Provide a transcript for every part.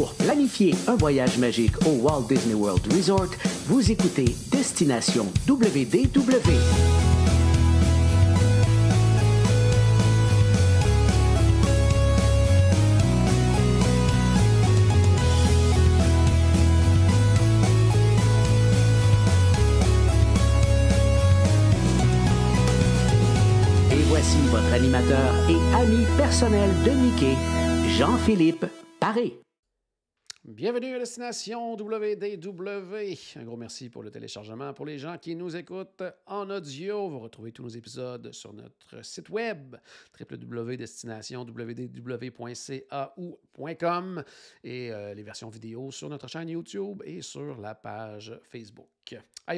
Pour planifier un voyage magique au Walt Disney World Resort, vous écoutez Destination WDW. votre animateur et ami personnel de Mickey, Jean-Philippe Paré. Bienvenue à Destination WDW. Un gros merci pour le téléchargement. Pour les gens qui nous écoutent en audio, vous retrouvez tous nos épisodes sur notre site web www.destinationwdw.ca ou .com et euh, les versions vidéo sur notre chaîne YouTube et sur la page Facebook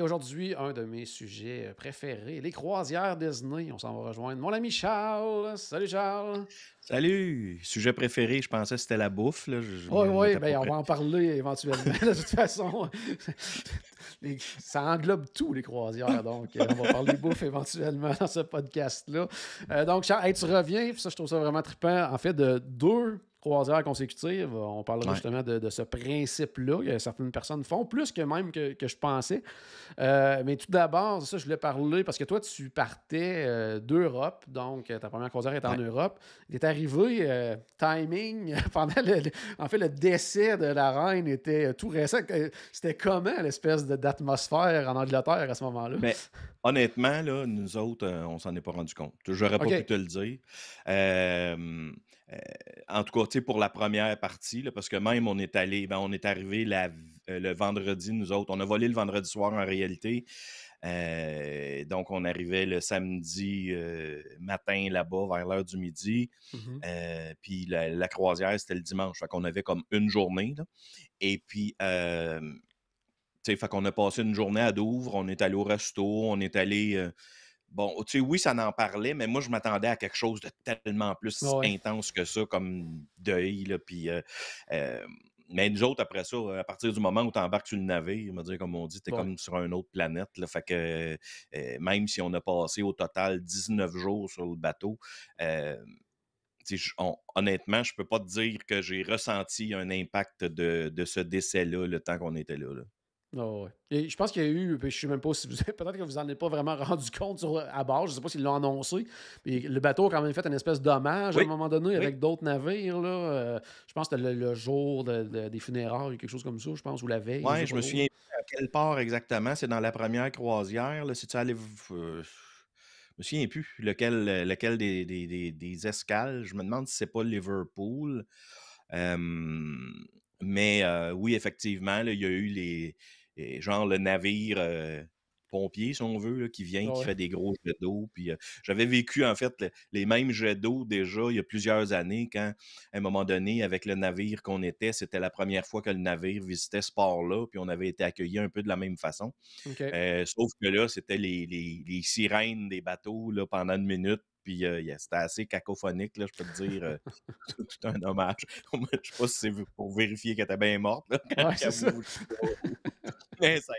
aujourd'hui, un de mes sujets euh, préférés, les croisières Disney. On s'en va rejoindre mon ami Charles. Salut Charles. Salut. Sujet préféré, je pensais que c'était la bouffe. Là. oui, ben, on va en parler éventuellement. de toute façon, ça englobe tout, les croisières. Donc, euh, on va parler bouffe éventuellement dans ce podcast-là. Euh, donc, Charles, tu reviens. Ça, je trouve ça vraiment trippant. En fait, de deux heures consécutives. Euh, on parlera justement de, ce principe-là que certaines personnes font, plus que même que, je pensais. Euh, mais tout d'abord, ça, je voulais parler parce que toi, tu partais euh, d'Europe, donc ta première croisière était en Europe. Il est arrivé, timing, pendant le, en fait, le décès de la reine était tout récent. C'était comment l'espèce d'atmosphère en Angleterre à ce moment-là? Mais ben, honnêtement, là, nous autres, on s'en est pas rendu compte. J'aurais pas pu te le dire. Euh, en tout cas, pour la première partie, parce que même on est allé, ben, on est arrivé le vendredi, nous autres. On a volé le vendredi soir en réalité. Euh, donc, on arrivait le samedi euh, matin là-bas vers l'heure du midi. Mmh puis la, croisière, c'était le dimanche. Fait qu'on avait comme une journée. Et puis, tu sais, fait qu'on a passé une journée à Douvres. On est allé au resto, on est allé Bon, tu sais, oui, ça n'en parlait, mais moi, je m'attendais à quelque chose de tellement plus intense que ça, comme deuil, là, puis... Euh, euh, mais nous autres, après ça, à partir du moment où tu embarques sur le navire, on dire, comme on dit, tu es comme sur une autre planète. Là, fait que euh, même si on a passé au total 19 jours sur le bateau, honnêtement, je peux pas te dire que j'ai ressenti un impact de, de ce décès-là le temps qu'on était là. là. Oh, je pense qu'il y a eu, je sais même pas si vous peut-être que vous n'en êtes pas vraiment rendu compte euh, à bord, je ne sais pas s'ils l'ont annoncé. Mais le bateau a quand même fait un espèce d'hommage à un moment donné avec d'autres navires. Là. Euh, je pense que le, le jour des funérailles, ou quelque chose comme ça, je pense, ou la veille. Oui, je me souviens à quelle part exactement. C'est dans la première croisière. si tu allais euh, je me souviens plus lequel, lequel des, escales. Je me demande si c'est pas Liverpool. mais oui, effectivement, il y a eu les genre le navire pompier, si on veut, qui vient, qui fait des gros jets d'eau. Puis j'avais vécu en fait les mêmes jets d'eau déjà il y a plusieurs années quand, à un moment donné, avec le navire qu'on était, c'était la première fois que le navire visitait ce port-là, puis on avait été accueillis un peu de la même façon. sauf que là, c'était les, sirènes des bateaux là, pendant une minute, puis c'était assez cacophonique, là, je peux te dire. C'est un hommage. je sais pas si c'est pour vérifier qu'elle était bien morte. ça. Mais ça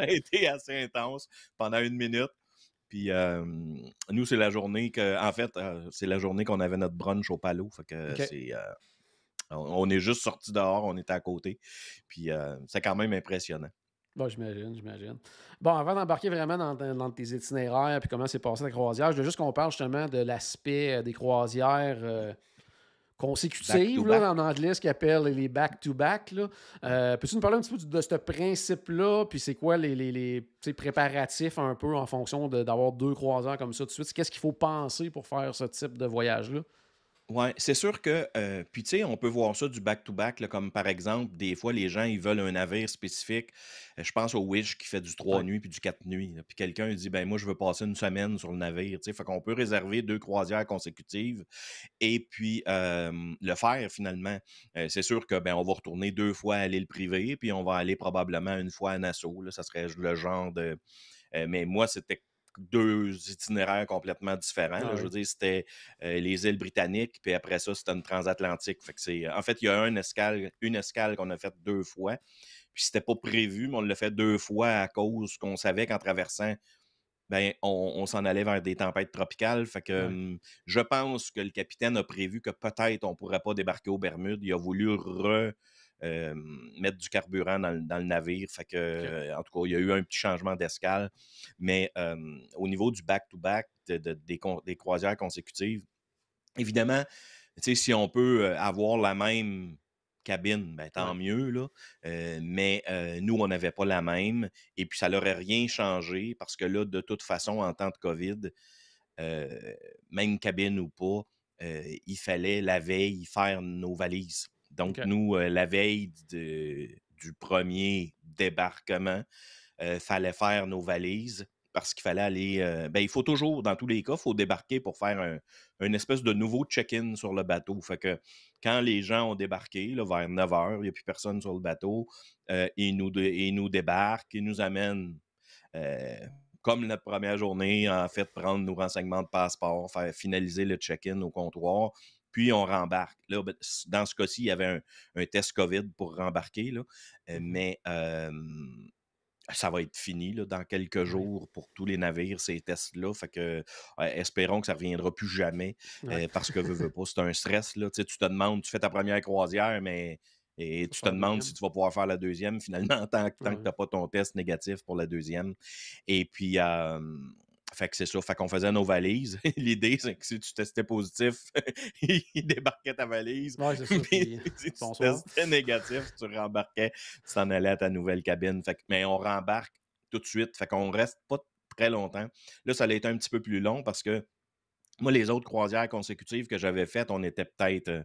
a, été, assez intense pendant une minute. Puis nous, c'est la journée que, en fait, c'est la journée qu'on avait notre brunch au Palo. que on, est juste sorti dehors, on était à côté. Puis c'est quand même impressionnant. Bon, j'imagine, j'imagine. Bon, avant d'embarquer vraiment dans, dans, tes itinéraires puis comment s'est passé la croisière, je veux juste qu'on parle justement de l'aspect euh, des croisières euh, consécutives, là, en anglais, ce qu'ils appellent les back-to-back. Euh, peux-tu nous parler un petit peu de, ce principe-là, puis c'est quoi les, les, préparatifs un peu en fonction d'avoir deux croisières comme ça tout de suite? Qu'est-ce qu'il faut penser pour faire ce type de voyage-là? Oui, c'est sûr que, euh, puis tu sais, on peut voir ça du back-to-back, comme par exemple, des fois, les gens, ils veulent un navire spécifique. Euh, je pense au Wish qui fait du 3 nuits puis du 4 nuits. Puis quelqu'un dit, ben moi, je veux passer une semaine sur le navire. Tu sais, fait qu'on peut réserver deux croisières consécutives et puis le faire finalement. Euh, c'est sûr que, ben, on va retourner deux fois à l'île privée, puis on va aller probablement une fois à Nassau. Là, ça serait le genre de. mais moi, c'était deux itinéraires complètement différents. Je veux dire, c'était euh, les îles britanniques, puis après ça, c'était une transatlantique. en fait, il y a une escale, une escale qu'on a faite deux fois. Puis c'était pas prévu, mais on l'a fait deux fois à cause qu'on savait qu'en traversant, ben, on, s'en allait vers des tempêtes tropicales. Fait que hum, je pense que le capitaine a prévu que peut-être on pourrait pas débarquer aux Bermudes. Il a voulu re euh, mettre du carburant dans, le navire. Euh, en tout cas, il y a eu un petit changement d'escale. Mais euh, au niveau du back-to-back, des, croisières consécutives, évidemment, si on peut avoir la même cabine, ben, tant mieux. mais nous, on n'avait pas la même. Et puis, ça n'aurait rien changé parce que là, de toute façon, en temps de COVID, même cabine ou pas, il fallait la veille faire nos valises. Donc, nous, euh, la veille du premier débarquement, il euh, fallait faire nos valises parce qu'il fallait aller. Euh, ben, il faut toujours, dans tous les cas, il faut débarquer pour faire un, une espèce de nouveau check-in sur le bateau. Fait que quand les gens ont débarqué, vers 9 h, il n'y a plus personne sur le bateau, ils, nous, ils nous débarquent, ils nous amènent comme la première journée, en fait, prendre nos renseignements de passeport, faire finaliser le check-in au comptoir, puis on rembarque. Ben, dans ce cas-ci, il y avait un, test COVID pour rembarquer, là, euh, mmh mais ça va être fini dans quelques jours pour tous les navires, ces tests-là. Fait que espérons que ça ne reviendra plus jamais euh, parce que c'est un stress. Là. Tu, te demandes, tu fais ta première croisière, mais et tu te demandes si tu vas pouvoir faire la deuxième finalement tant, que tu n'as pas ton test négatif pour la deuxième. Et puis, fait que c'est ça. Fait qu'on faisait nos valises. L'idée, c'est que si tu testais positif, il débarquait ta valise. Oui, c'est ça. Puis, si tu testais négatif, tu rembarquais, tu t'en allais à ta nouvelle cabine. Fait mais on rembarque tout de suite. Fait qu'on reste pas très longtemps. Là, ça allait être un petit peu plus long parce que moi, les autres croisières consécutives que j'avais faites, on était peut-être euh,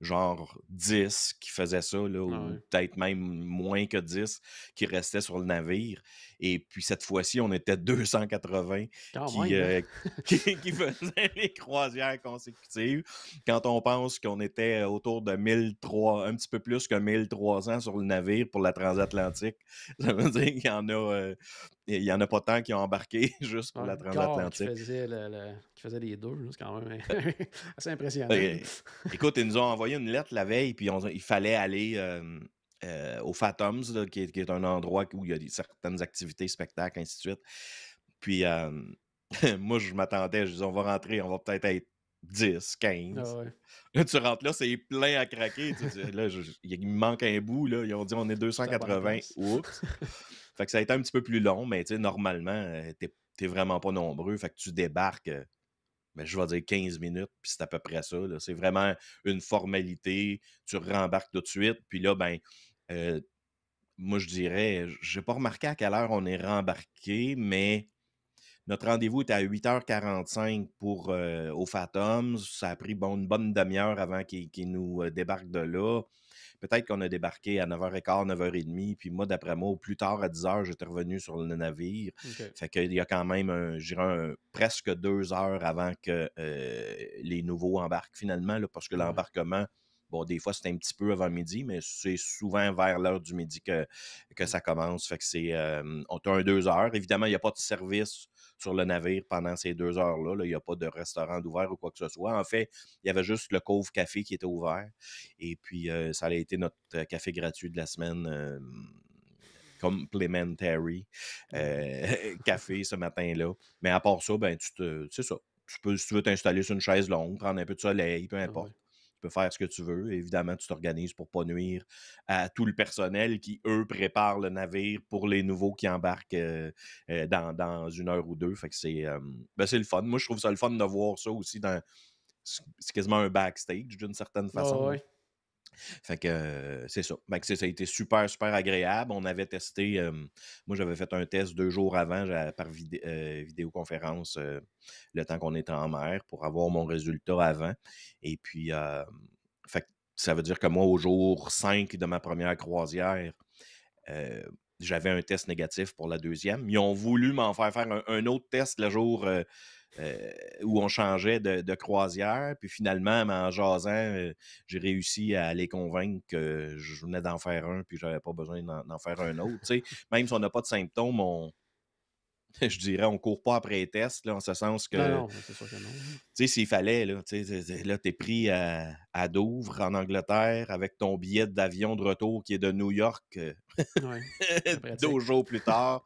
genre 10 qui faisaient ça, là, ah ou peut-être même moins que 10 qui restaient sur le navire. Et puis cette fois-ci, on était 280 ah hein? euh, qui, qui, faisaient les croisières consécutives. Quand on pense qu'on était autour de 1300, un petit peu plus que 1300 sur le navire pour la transatlantique, ça veut dire qu'il y en a, euh, il n'y en a pas tant qui ont embarqué juste pour la transatlantique. Qui faisait, qui faisait les deux, c'est quand même assez impressionnant. écoute, ils nous ont envoyé une lettre la veille, puis il fallait aller euh, euh, au Fathoms, qui, est, un endroit où il y a certaines activités, spectacles, ainsi de suite. Puis euh, moi, je m'attendais, je disais, on va rentrer, on va peut-être être 10, 15. Ah tu rentres là, c'est plein à craquer. il me manque un bout, là. Ils ont dit, on est 280. Oups. Fait que ça a été un petit peu plus long, mais normalement, euh, tu n'es vraiment pas nombreux. Fait que tu débarques, euh, ben, je vais dire 15 minutes, puis c'est à peu près ça. C'est vraiment une formalité. Tu rembarques tout de suite, puis là, ben. Euh, moi, je dirais, j'ai pas remarqué à quelle heure on est rembarqué, mais notre rendez-vous était à 8h45 pour, au Fatoms. Ça a pris une bonne demi-heure avant qu'ils nous débarquent de là peut-être qu'on a débarqué à 9h15, 9h30, puis moi, d'après moi, plus tard à 10h, j'étais revenu sur le navire. Fait qu'il y a quand même un, dirais, presque deux heures avant que euh, les nouveaux embarquent finalement, parce que l'embarquement Bon, des fois, c'est un petit peu avant midi, mais c'est souvent vers l'heure du midi que, mmh. ça commence. Fait que c'est on a un deux heures. Évidemment, il n'y a pas de service sur le navire pendant ces deux heures-là. Il n'y a pas de restaurant ouvert ou quoi que ce soit. En fait, il y avait juste le Cove Café qui était ouvert. Et puis, ça a été notre café gratuit de la semaine. Euh, café ce matin-là. Mais à part ça, ben tu te. C'est ça. Tu peux, si tu veux t'installer sur une chaise longue, prendre un peu de soleil, peu ah importe tu peux faire ce que tu veux. Évidemment, tu t'organises pour ne pas nuire à tout le personnel qui, eux, prépare le navire pour les nouveaux qui embarquent euh, euh, dans, une heure ou deux. Fait que ben, c'est le fun. Moi, je trouve ça le fun de voir ça aussi dans. C'est quasiment un backstage d'une certaine ah façon. Euh, fait que c'est ça. ça a été super, super agréable. On avait testé, moi j'avais fait un test deux jours avant par euh, vidéoconférence euh, le temps qu'on était en mer pour avoir mon résultat avant. Et puis, ça veut dire que moi, au jour 5 de ma première croisière, j'avais un test négatif pour la deuxième. Ils ont voulu m'en faire faire un, autre test le jour euh, où on changeait de, croisière. Puis finalement, en jasant, euh, j'ai réussi à les convaincre que je venais d'en faire un, puis j'avais pas besoin d'en faire un autre. Même si on n'a pas de symptômes, je dirais, on ne court pas après les tests, là, en ce sens que. Non, c'est ça. s'il fallait, là, tu es pris à, à, Douvres, en Angleterre, avec ton billet d'avion de retour qui est de New York 12 euh, deux jours plus tard.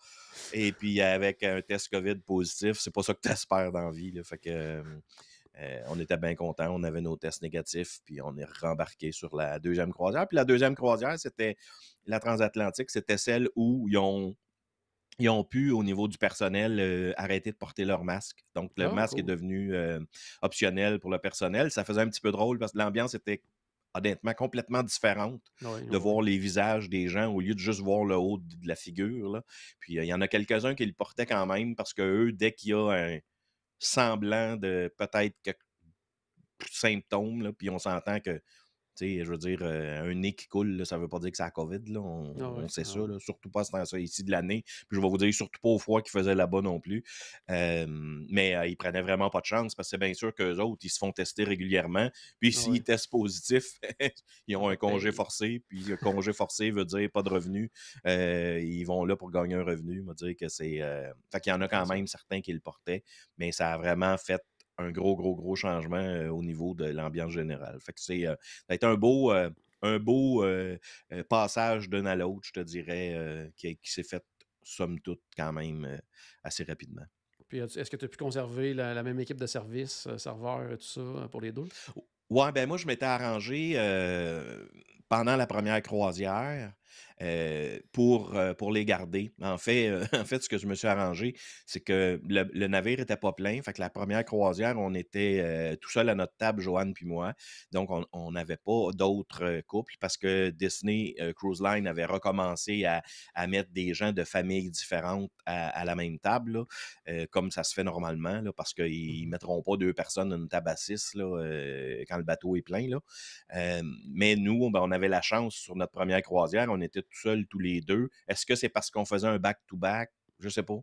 Et puis avec un test COVID positif, c'est pas ça que tu espères dans la vie. Fait que, euh, euh, on était bien contents, on avait nos tests négatifs, puis on est rembarqué sur la deuxième croisière. Puis la deuxième croisière, c'était la transatlantique, c'était celle où ils ont pu, au niveau du personnel, euh, arrêter de porter leur masque. Donc, le ah, masque est devenu optionnel pour le personnel. Ça faisait un petit peu drôle parce que l'ambiance était honnêtement complètement différente de voir les visages des gens au lieu de juste voir le haut de la figure. Puis euh, il y en a quelques-uns qui le portaient quand même parce que eux, dès qu'il y a un semblant de peut-être quelques symptômes, puis on s'entend que je veux dire, euh, un nez qui coule, ça ne veut pas dire que c'est la COVID. Ah on, sait ah ça. Surtout pas ici de l'année. Puis je vais vous dire, surtout pas au froid qu'ils faisaient là-bas non plus. mais ils euh, ils prenaient vraiment pas de chance parce que c'est bien sûr qu'eux autres, ils se font tester régulièrement. Puis ah s'ils testent positif, ils ont un congé ben forcé. Puis le congé forcé veut dire pas de revenu. Euh, ils vont là pour gagner un revenu. Il que c'est. Fait qu'il y en a quand même certains qui le portaient. Mais ça a vraiment fait un gros, gros, gros changement au niveau de l'ambiance générale. Fait que c'est ça un beau, un beau passage d'un à l'autre, je te dirais, qui, s'est fait, somme toute, quand même assez rapidement. Puis est-ce que tu as pu conserver la, même équipe de service, serveur, tout ça, pour les deux? Ouais, ben moi, je m'étais arrangé pendant la première croisière euh, pour, euh, pour les garder. En fait, euh, en fait, ce que je me suis arrangé, c'est que le, navire n'était pas plein. Fait la première croisière, on était tout seul à notre table, Joanne puis moi. Donc, on n'avait pas d'autres couples parce que Disney Cruise Line avait recommencé à, mettre des gens de familles différentes à, la même table, comme ça se fait normalement, là, parce qu'ils ne mmh mettront pas deux personnes à une table à six quand le bateau est plein. Là. mais nous, ben, on avait la chance sur notre première croisière, on était tout seul, tous les deux. Est-ce que c'est parce qu'on faisait un back-to-back? Je sais pas.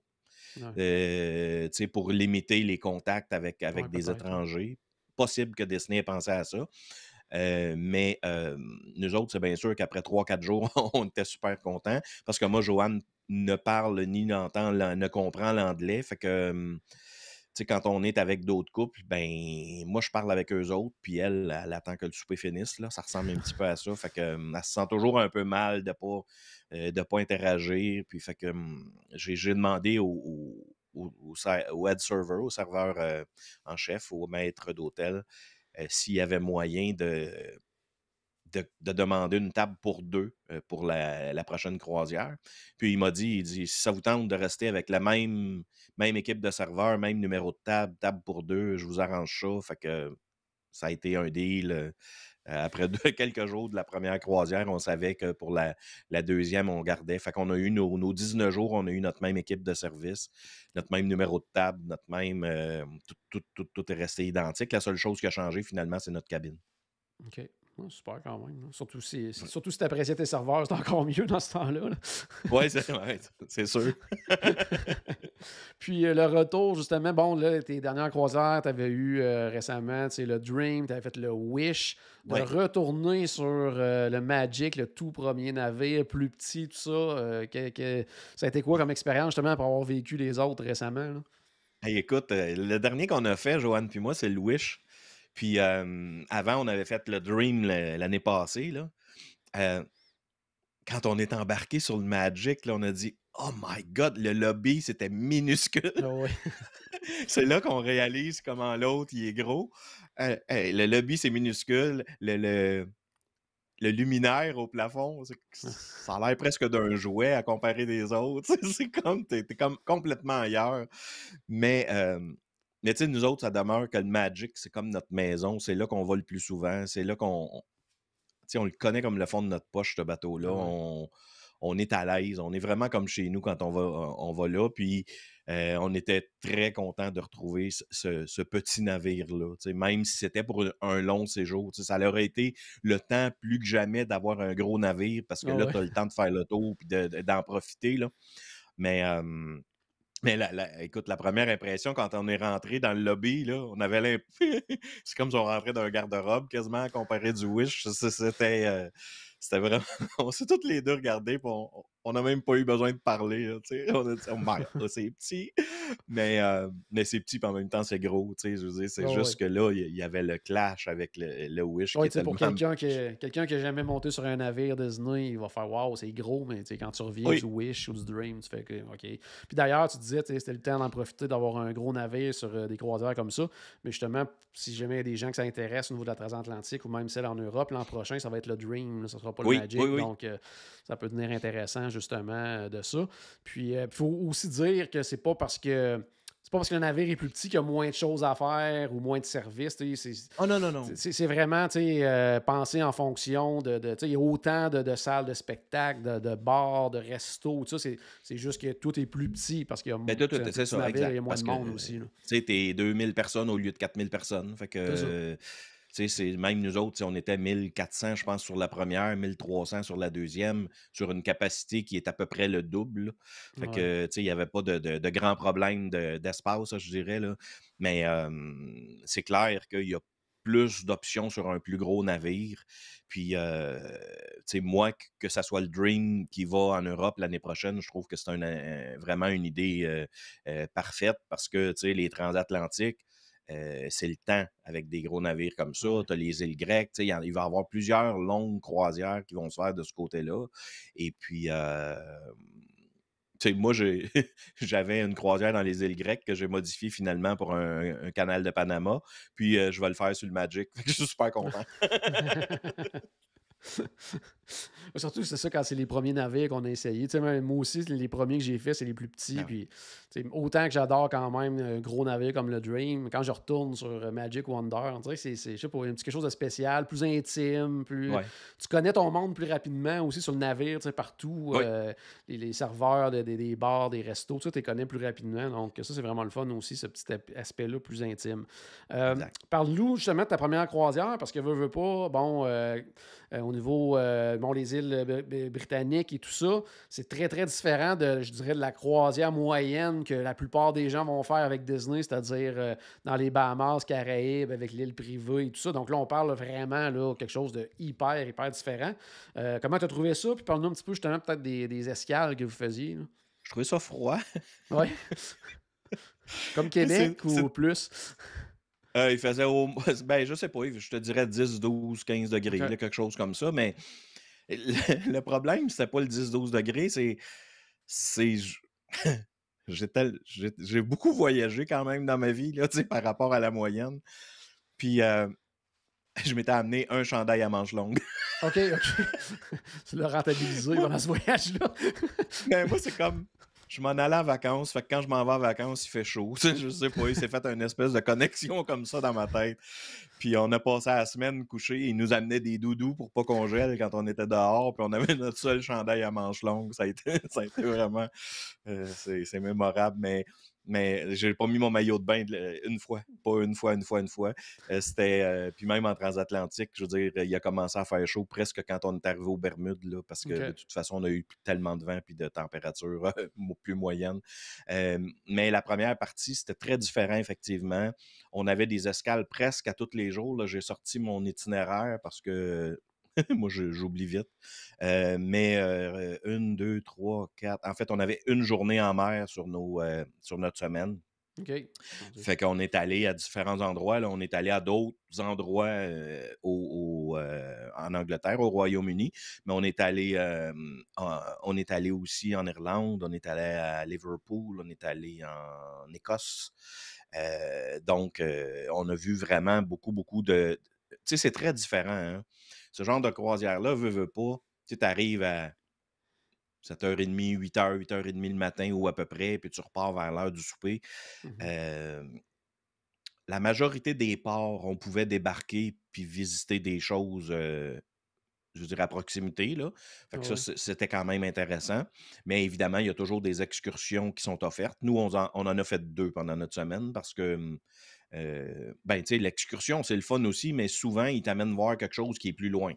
Euh, tu sais, pour limiter les contacts avec, avec des étrangers. Possible que Destiny ait pensé à ça. Euh, mais euh, nous autres, c'est bien sûr qu'après 3-4 jours, on était super contents parce que moi, Joanne ne parle ni n'entend, ne comprend l'anglais. Fait que hum, sais, quand on est avec d'autres couples, ben moi je parle avec eux autres, puis elle, elle, attend que le souper finisse. Là. Ça ressemble un petit peu à ça. Fait que elle se sent toujours un peu mal de pas de pas interagir. Puis fait que j'ai demandé au, au, au, head server, au serveur en chef, au maître d'hôtel, s'il y avait moyen de de, demander une table pour deux euh, pour la, prochaine croisière. Puis il m'a dit, il dit, si ça vous tente de rester avec la même, même équipe de serveurs, même numéro de table, table pour deux, je vous arrange ça. Fait que ça a été un deal. Euh, euh, après quelques jours de la première croisière, on savait que pour la, deuxième, on gardait. Fait qu'on a eu nos, 19 jours, on a eu notre même équipe de service, notre même numéro de table, notre même. tout, tout, est resté identique. La seule chose qui a changé finalement, c'est notre cabine. OK super quand même. Surtout si, surtout si tu tes serveurs, c'est encore mieux dans ce temps-là. oui, c'est sûr. Puis euh, le retour, justement, bon, là, tes dernières croisières, euh, tu avais eu tu récemment le Dream, tu avais fait le Wish, de retourner sur euh, le Magic, le tout premier navire, plus petit, tout ça. Ça a été quoi comme expérience, justement, après avoir vécu les autres récemment? écoute, le dernier qu'on a fait, Joanne puis moi, c'est le Wish. Puis avant, on avait fait le Dream l'année passée. Là. quand on est embarqué sur le Magic, là, on a dit Oh my God, le lobby, c'était minuscule. Ah c'est là qu'on réalise comment l'autre, il est gros. le lobby, c'est minuscule. Le, luminaire au plafond, ah. ça a l'air presque d'un jouet à comparer des autres. c'est comme, t'es, comme complètement ailleurs. Mais mais tu sais, nous autres, ça demeure que le Magic, c'est comme notre maison. C'est là qu'on va le plus souvent. C'est là qu'on. Tu on le connaît comme le fond de notre poche, ce bateau-là. Ah on, est à l'aise. On est vraiment comme chez nous quand on va, on va là. Puis euh, on était très content de retrouver ce, petit navire-là. Tu sais, même si c'était pour un long séjour, tu sais, ça leur a été le temps plus que jamais d'avoir un gros navire parce que ah là, tu as le temps de faire le tour et d'en profiter. Là. Mais. Mais écoute, la première impression, quand on est rentré dans le lobby, là, on avait l'impression. c'est comme si on rentrait dans un garde-robe quasiment comparé du Wish. C'était euh, c'était vraiment. on s'est tous les deux regardés, pour on, on n'a même pas eu besoin de parler. on a dit, oh merde, c'est petit. Mais, euh, mais c'est petit, puis en même temps, c'est gros. Je veux dire, c'est juste que là, il y, avait le clash avec le, Wish. qui était pour quelqu'un qui n'a jamais monté sur un navire Disney, il va faire Waouh, c'est gros, mais quand tu reviens du Wish ou du Dream, tu fais que OK. Puis d'ailleurs, tu disais, c'était le temps d'en profiter d'avoir un gros navire sur euh, des croisières comme ça. Mais justement, si jamais il y a des gens que ça intéresse au niveau de la transatlantique ou même celle en Europe, l'an prochain, ça va être le Dream, ça ne sera pas le Magic. donc, euh, ça peut devenir intéressant justement euh, de ça. Puis euh, il faut aussi dire que c'est pas parce que c'est pas parce que le navire est plus petit qu'il y a moins de choses à faire ou moins de services. Oh non, non, C'est vraiment euh, penser en fonction de. il y a autant de, salles de spectacle, de, bars, de restos, ça. C'est juste que tout est plus petit parce qu'il y a ben, moins de moins de monde que, aussi. C'est tes 2000 personnes au lieu de 4000 personnes. Fait que c'est même nous autres, on était 1400, je pense, sur la première, 1300 sur la deuxième, sur une capacité qui est à peu près le double. il n'y avait pas de, de, grands problèmes d'espace, je dirais. Là. Mais c'est clair qu'il y a plus d'options sur un plus gros navire. Puis, euh, moi, que ce soit le Dream qui va en Europe l'année prochaine, je trouve que c'est un, vraiment une idée euh, euh, parfaite parce que, tu sais, les transatlantiques, euh, c'est le temps avec des gros navires comme ça. Tu as les îles grecques. Il, va y avoir plusieurs longues croisières qui vont se faire de ce côté-là. Et puis, euh, moi, j'avais une croisière dans les îles grecques que j'ai modifiée finalement pour un, canal de Panama. Puis, euh, je vais le faire sur le Magic. je suis super content. Surtout, c'est ça quand c'est les premiers navires qu'on a essayé. moi aussi, les premiers que j'ai faits, c'est les plus petits. Ah autant que j'adore quand même un euh, gros navire comme le Dream, quand je retourne sur euh, Magic Wonder, on dirait c'est, c'est je quelque chose de spécial, plus intime. plus Tu connais ton monde plus rapidement aussi sur le navire, partout. Euh, les, serveurs des bars, des restos, tu les connais plus rapidement. Donc, ça, c'est vraiment le fun aussi, ce petit aspect-là plus intime. Parle-nous justement de ta première croisière, parce que veux, veut pas, bon, au niveau bon, les îles euh, britanniques et tout ça. C'est très, très différent de, je dirais, de la croisière moyenne que la plupart des gens vont faire avec Disney, c'est-à-dire euh, dans les Bahamas, Caraïbes, avec l'île privée et tout ça. Donc là, on parle vraiment là, quelque chose de hyper, hyper différent. Euh, comment tu as trouvé ça? Puis parle-nous un petit peu justement peut-être des, des escales que vous faisiez. Je trouvais ça froid. oui. Comme Québec ou plus? il faisait au. Ben, je sais pas, je te dirais 10, 12, 15 degrés, quelque chose comme ça, mais Le, problème, c'est pas le 10-12 degrés, c'est. c'est J'ai beaucoup voyagé quand même dans ma vie, là, par rapport à la moyenne. Puis, euh, je m'étais amené un chandail à manches longues. OK, OK. tu l'as rentabilisé pendant ce voyage-là. mais ben, moi, c'est comme je m'en allais en vacances. Fait que quand je m'en vais en vacances, il fait chaud. je sais pas, il s'est fait une espèce de connexion comme ça dans ma tête. Puis on a passé la semaine couché. Il nous amenait des doudous pour pas qu'on gèle quand on était dehors. Puis on avait notre seul chandail à manches longues. Ça a été, vraiment. Euh, c'est mémorable. Mais mais j'ai pas mis mon maillot de bain une fois, pas une fois, une fois, une fois. Euh, c'était euh, puis même en transatlantique, je veux dire, il a commencé à faire chaud presque quand on est arrivé aux Bermudes là, parce que de toute façon, on a eu tellement de vent puis de température euh, plus moyenne. mais la première partie, c'était très différent effectivement. On avait des escales presque à tous les jours. J'ai sorti mon itinéraire parce que Moi, j'oublie vite. Euh, mais euh, une, deux, trois, quatre. En fait, on avait une journée en mer sur, nos, euh, sur notre semaine. OK. Fait qu'on est allé à différents endroits. Là. On est allé à d'autres endroits au, en Angleterre, au Royaume-Uni. Mais on est allé on est allé aussi en Irlande, on est allé à Liverpool, on est allé en Écosse. donc, on a vu vraiment beaucoup, beaucoup de. Tu sais, c'est très différent. Hein? ce genre de croisière-là, veut, veut pas. Tu arrives à 7h30, 8h, 8h30 le matin ou à peu près, puis tu repars vers l'heure du souper. Mmh euh, la majorité des ports, on pouvait débarquer puis visiter des choses, euh, je veux dire, à proximité. Là. Fait que ça, c'était quand même intéressant. Mais évidemment, il y a toujours des excursions qui sont offertes. Nous, on on en a fait deux pendant notre semaine parce que mmh, euh, ben, tu sais, l'excursion, c'est le fun aussi, mais souvent, il t'amène voir quelque chose qui est plus loin.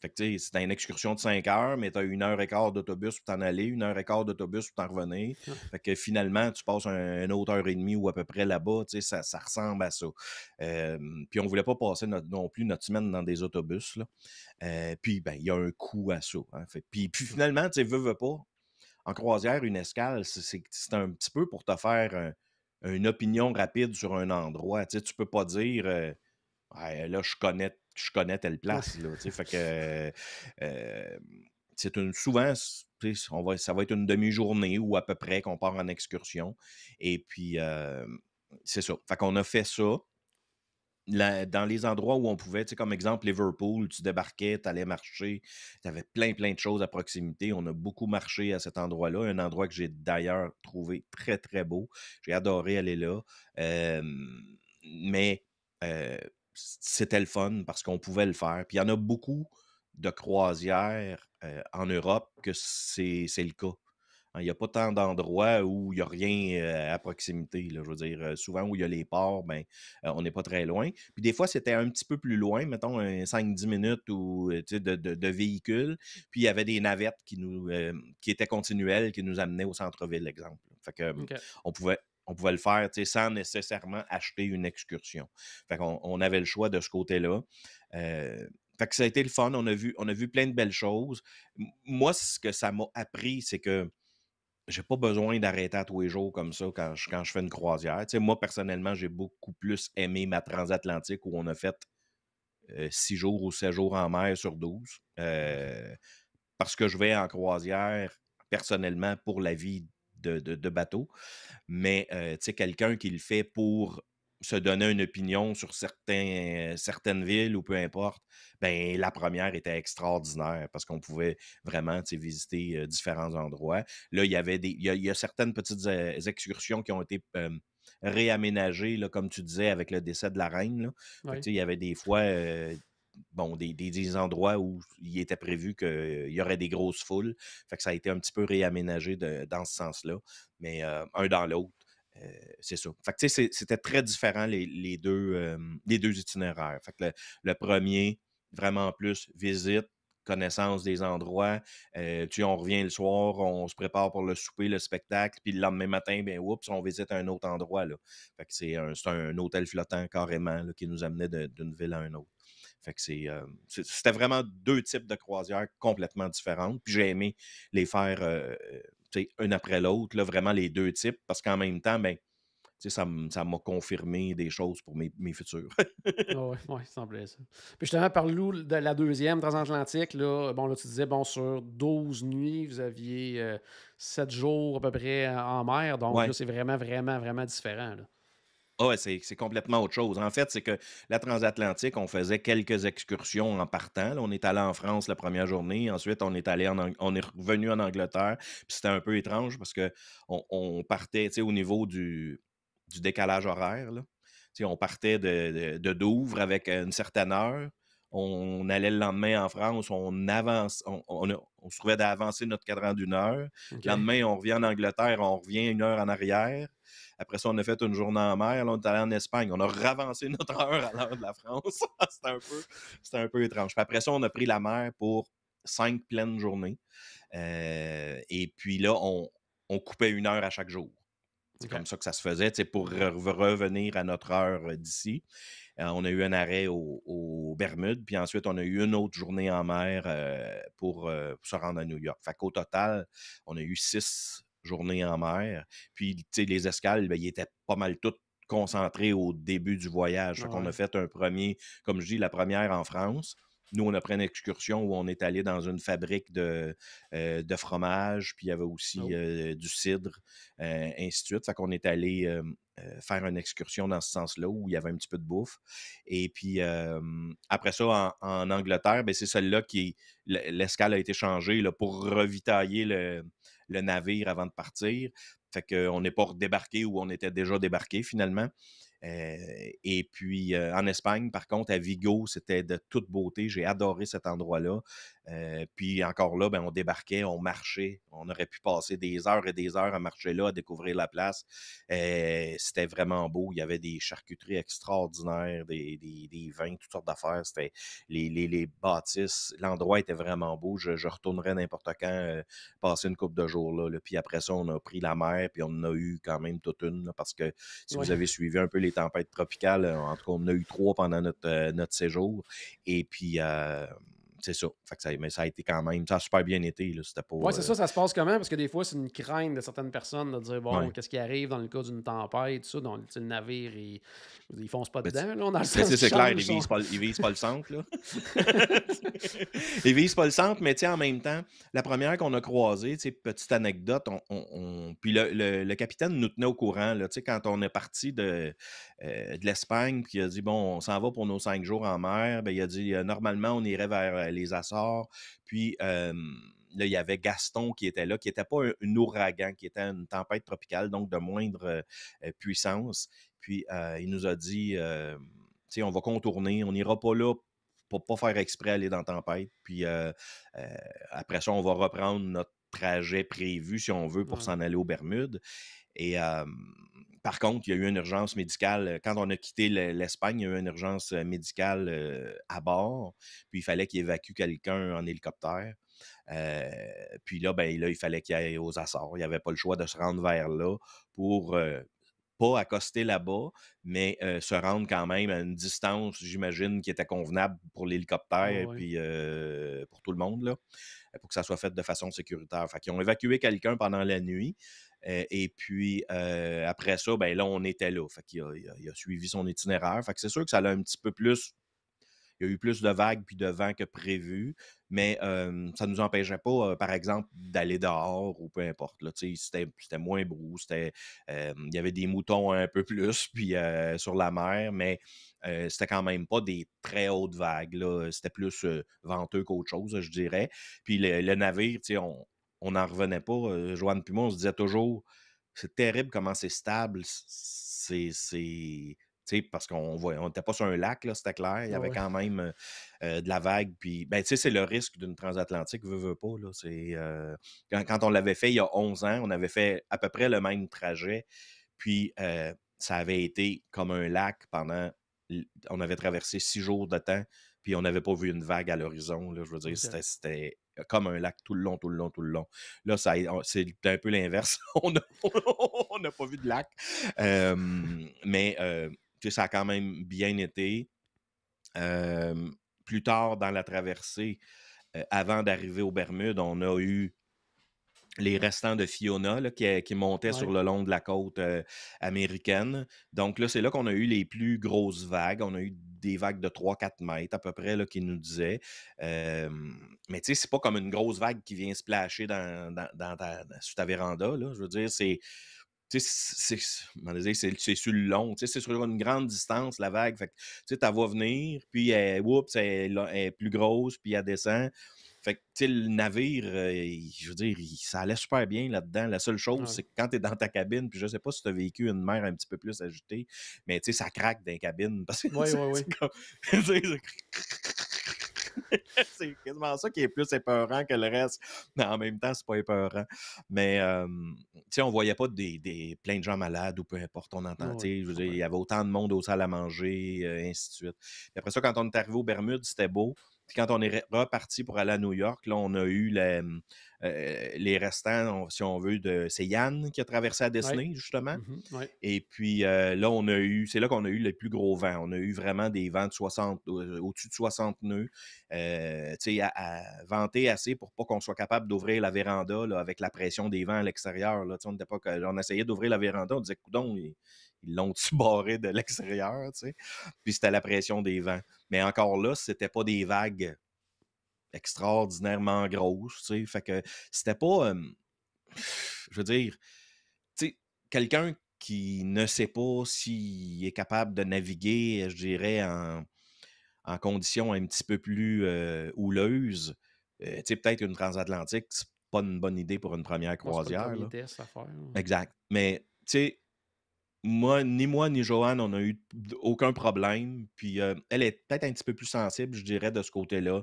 Fait que, tu sais, c'est une excursion de 5 heures, mais tu as une heure et quart d'autobus pour t'en aller, une heure et quart d'autobus pour t'en revenir. Fait que finalement, tu passes une autre heure et demie ou à peu près là-bas, tu ça, ça, ressemble à ça. puis on voulait pas passer non plus notre semaine dans des autobus, euh, puis, ben, il y a un coût à ça. Hein, fait. Puis, puis finalement, tu sais, veux, veux pas, en croisière, une escale, c'est un petit peu pour te faire une opinion rapide sur un endroit. Tu ne peux pas dire euh, là, je connais, je connais telle place. tu sais, fait que euh, euh, souvent. On va, ça va être une demi-journée ou à peu près qu'on part en excursion. Et puis, c'est ça. Fait qu'on a fait ça dans les endroits où on pouvait, tu sais, comme exemple Liverpool, tu débarquais, tu allais marcher, tu avais plein, plein de choses à proximité. On a beaucoup marché à cet endroit-là, un endroit que j'ai d'ailleurs trouvé très, très beau. J'ai adoré aller là. mais c'était le fun parce qu'on pouvait le faire. Puis il y en a beaucoup de croisières en Europe que c'est le cas. Hein, il n'y a pas tant d'endroits où il n'y a rien euh, à proximité. je veux dire, euh, souvent où il y a les ports, ben, euh, on n'est pas très loin. Puis des fois, c'était un petit peu plus loin, mettons 5-10 minutes ou, de, de, véhicule. Puis il y avait des navettes qui, nous, qui étaient continuelles, qui nous amenaient au centre-ville, exemple. Fait que, on pouvait on pouvait le faire sans nécessairement acheter une excursion. Fait qu'on on avait le choix de ce côté-là. fait que ça a été le fun. On a vu, on a vu plein de belles choses. Moi, ce que ça m'a appris, c'est que j'ai pas besoin d'arrêter à tous les jours comme ça quand je, quand je fais une croisière. moi, personnellement, j'ai beaucoup plus aimé ma transatlantique où on a fait euh, six jours ou sept jours en mer sur 12. Euh, parce que je vais en croisière personnellement pour la vie de, de, bateau. Mais euh, sais quelqu'un qui le fait pour se donner une opinion sur certaines villes ou peu importe, ben, la première était extraordinaire parce qu'on pouvait vraiment visiter différents endroits. Là, il y avait des. Il y a, certaines petites excursions qui ont été réaménagées, comme tu disais, avec le décès de la reine. il y avait des fois. Bon, des, des, endroits où il était prévu qu'il y aurait des grosses foules. Fait que ça a été un petit peu réaménagé dans ce sens-là. Mais un dans l'autre, euh, c'est ça. Fait que, c'était très différent les, deux, euh, les deux itinéraires. Fait le, premier, vraiment plus visite, connaissance des endroits. Euh, tu on revient le soir, on se prépare pour le souper, le spectacle, puis le lendemain matin, ben oups, on visite un autre endroit. Là. Fait que c'est un, hôtel flottant carrément qui nous amenait d'une ville à une autre. Fait que c'est, c'était vraiment deux types de croisières complètement différentes. Puis j'ai aimé les faire un après l'autre, vraiment les deux types, parce qu'en même temps, ben, ça m'a confirmé des choses pour mes, futurs. oh ah oui, ouais, semblait ça. Puis justement, par nous de la deuxième transatlantique, là, bon, là, tu disais, bon, sur 12 nuits, vous aviez euh, sept 7 jours à peu près euh, en mer. Donc là, c'est vraiment, vraiment, vraiment différent. Là. Ah c'est complètement autre chose. En fait, c'est que la transatlantique, on faisait quelques excursions en partant. on est allé en France la première journée, ensuite on est allé on est revenu en Angleterre. c'était un peu étrange parce que on, partait au niveau du, décalage horaire. On partait de, Douvres avec euh, une certaine heure on allait le lendemain en France, on avance, on, se trouvait d'avancer notre cadran d'une heure. Le lendemain, on revient en Angleterre, on revient une heure en arrière. Après ça, on a fait une journée en mer. Là, on est allé en Espagne. On a ravancé notre heure à l'heure de la France. c'était, un peu, étrange. après ça, on a pris la mer pour cinq pleines journées. Euh, et puis là, on, coupait une heure à chaque jour. C'est comme ça que ça se faisait pour revenir à notre heure euh, d'ici. Euh, on a eu un arrêt aux au Bermudes, puis ensuite on a eu une autre journée en mer pour, se rendre à New York. Fait qu'au total, on a eu six journée en mer. Puis, les escales, ben, ils étaient pas mal toutes concentrées au début du voyage. Ouais. On a fait un premier, comme je dis, la première en France. Nous, on a pris une excursion où on est allé dans une fabrique de, euh, de fromage, puis il y avait aussi oh. euh, du cidre, euh, ainsi de suite. Fait qu'on est allé faire une excursion dans ce sens-là où il y avait un petit peu de bouffe. Et puis après ça, en, Angleterre, Angleterre, ben, c'est celle-là qui l'escale a été changée là, pour revitailler le, le navire avant de partir. Fait qu'on n'est pas débarqué où on était déjà débarqué finalement. Euh, et puis euh, en Espagne, par contre, à Vigo, c'était de toute beauté. J'ai adoré cet endroit-là. Euh, puis encore là, ben, on débarquait, on marchait. On aurait pu passer des heures et des heures à marcher là, à découvrir la place. Euh, c'était vraiment beau. Il y avait des charcuteries extraordinaires, des, des, vins, toutes sortes d'affaires. C'était les, les, bâtisses. L'endroit était vraiment beau. Je, je retournerais n'importe quand euh, passer une coupe de jours là, Puis après ça, on a pris la mer, puis on en a eu quand même toute une. parce que si vous avez suivi un peu les tempêtes tropicales, en tout cas, on en a eu trois pendant notre, notre séjour. Et puis c'est ça. Mais ça a été quand même, ça a super bien été. Là, c'était c'est ça, euh, ça se passe comment? Parce que des fois, c'est une crainte de certaines personnes de dire, bon, qu'est-ce qui arrive dans le cas d'une tempête, tout ça, dans le navire, ils, ils foncent pas ben, dedans, là, ben, C'est, clair, ils visent, visent pas le centre, là. ils visent pas le centre, mais en même temps, la première qu'on a croisée, petite anecdote, on, puis le, capitaine nous tenait au courant, là, quand on est parti de, euh, de l'Espagne, puis il a dit, bon, on s'en va pour nos cinq jours en mer, ben, il a dit, euh, normalement, on irait vers les Açores. Puis là, il y avait Gaston qui était là, qui n'était pas un, ouragan, qui était une tempête tropicale, donc de moindre euh, puissance. Puis il nous a dit, on va contourner, on n'ira pas là pour pas faire exprès aller dans tempête. Puis euh, après ça, on va reprendre notre trajet prévu, si on veut, pour s'en aller aux Bermudes. Et euh, par contre, il y a eu une urgence médicale. Quand on a quitté l'Espagne, il y a eu une urgence médicale à bord. Puis il fallait qu'il évacue quelqu'un en hélicoptère. puis là, ben, là, il fallait qu'il aille aux Açores. Il n'y avait pas le choix de se rendre vers là pour pas accoster là-bas, mais se rendre quand même à une distance, j'imagine, qui était convenable pour ah l'hélicoptère et pour tout le monde, là, pour que ça soit fait de façon sécuritaire. Fait qu'ils ont évacué quelqu'un pendant la nuit. Euh, et puis, euh, après ça, ben là, on était là. Fait qu'il a, il a, suivi son itinéraire. Fait que c'est sûr que ça a un petit peu plus il y a eu plus de vagues puis de vent que prévu, mais euh, ça ne nous empêchait pas, par exemple, d'aller dehors ou peu importe. Là, c'était, moins brou, c'était, il y avait des moutons un peu plus puis sur la mer, mais c'était quand même pas des très hautes vagues. C'était plus venteux qu'autre chose, je dirais. Puis le, le navire, on, on n'en revenait pas. Euh, Joanne Pumon, on se disait toujours, c'est terrible comment c'est stable. C'est, parce qu'on on n'était pas sur un lac, c'était clair. Il y ah avait quand même euh, euh, de la vague. Puis, ben, c'est le risque d'une transatlantique, veut, veut pas. quand, on l'avait fait il y a 11 ans, on avait fait à peu près le même trajet. Puis, ça avait été comme un lac pendant. On avait traversé six jours de temps, puis on n'avait pas vu une vague à l'horizon. Je veux dire, c'était comme un lac tout le long, tout le long, tout le long. Là, ça, c'est un peu l'inverse. on n'a pas vu de lac. mais ça a quand même bien été. plus tard dans la traversée, avant d'arriver aux Bermudes, on a eu les restants de Fiona qui, montaient sur le long de la côte euh, américaine. Donc là, c'est là qu'on a eu les plus grosses vagues. On a eu des vagues de 3-4 mètres à peu près qui nous disaient. mais tu sais, c'est pas comme une grosse vague qui vient splasher dans, dans, sur ta véranda. Je veux dire, c'est c'est sur le long, c'est sur une grande distance, la vague. Fait tu venir, puis elle, est plus grosse, puis elle descend. Fait que, le navire, euh, je veux dire, ça allait super bien là-dedans. La seule chose, c'est que quand tu es dans ta cabine, puis je sais pas si tu as vécu une mer un petit peu plus agitée, mais tu sais, ça craque dans les cabines. Oui, oui, oui. c'est quasiment ça qui est plus épeurant que le reste. Mais en même temps, c'est pas épeurant. Mais, tu sais, on voyait pas des, des, plein de gens malades ou peu importe, on entend. veux dire, il y avait autant de monde aux salles à manger, euh, ainsi de suite. Puis après ça, quand on est arrivé aux Bermudes, c'était beau quand on est reparti pour aller à New York, là, on a eu la, hum, euh, les restants, si on veut, de, c'est Yann qui a traversé à Disney, justement. Mmh Et puis euh, là, on a eu, c'est là qu'on a eu les plus gros vents. On a eu vraiment des vents de 60, euh, au-dessus de 60 nœuds. à, à, assez pour pas qu'on soit capable d'ouvrir la véranda avec la pression des vents à l'extérieur. On, on essayait d'ouvrir la véranda, on disait, coudon, ils l'ont-tu barré de l'extérieur, Puis c'était la pression des vents. Mais encore là, c'était pas des vagues extraordinairement grosse. Tu sais, fait que c'était pas. je veux dire, quelqu'un qui ne sait pas s'il est capable de naviguer, je dirais, en, en conditions un petit peu plus houleuses, peut-être une transatlantique, c'est pas une bonne idée pour une première croisière. Exact. Mais, tu sais, moi, ni moi ni Joanne, on n'a eu aucun problème. Puis elle est peut-être un petit peu plus sensible, je dirais, de ce côté-là.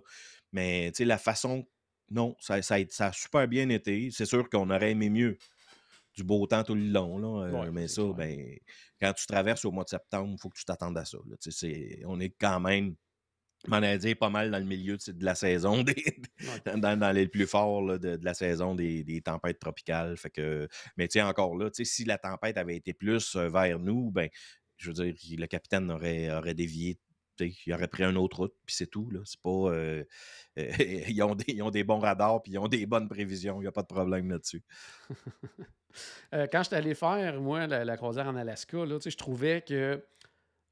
Mais la façon, non, ça, a super bien été. C'est sûr qu'on aurait aimé mieux du beau temps tout le long. Là, euh, mais ça, ben, quand tu traverses au mois de septembre, il faut que tu t'attendes à ça. on est quand même m'en a dit pas mal dans le milieu de la saison, dans, les plus forts de, la saison des, tempêtes tropicales. Fait que, mais encore là, si la tempête avait été plus euh, vers nous, ben, je veux dire, le capitaine aurait, aurait dévié ils aurait pris un autre route, puis c'est tout. Là. C'est pas, euh, ils, ont des, ont des, bons radars, puis ils ont des bonnes prévisions. Il n'y a pas de problème là-dessus. Euh, quand je suis allé faire, moi, la, croisière en Alaska, je trouvais que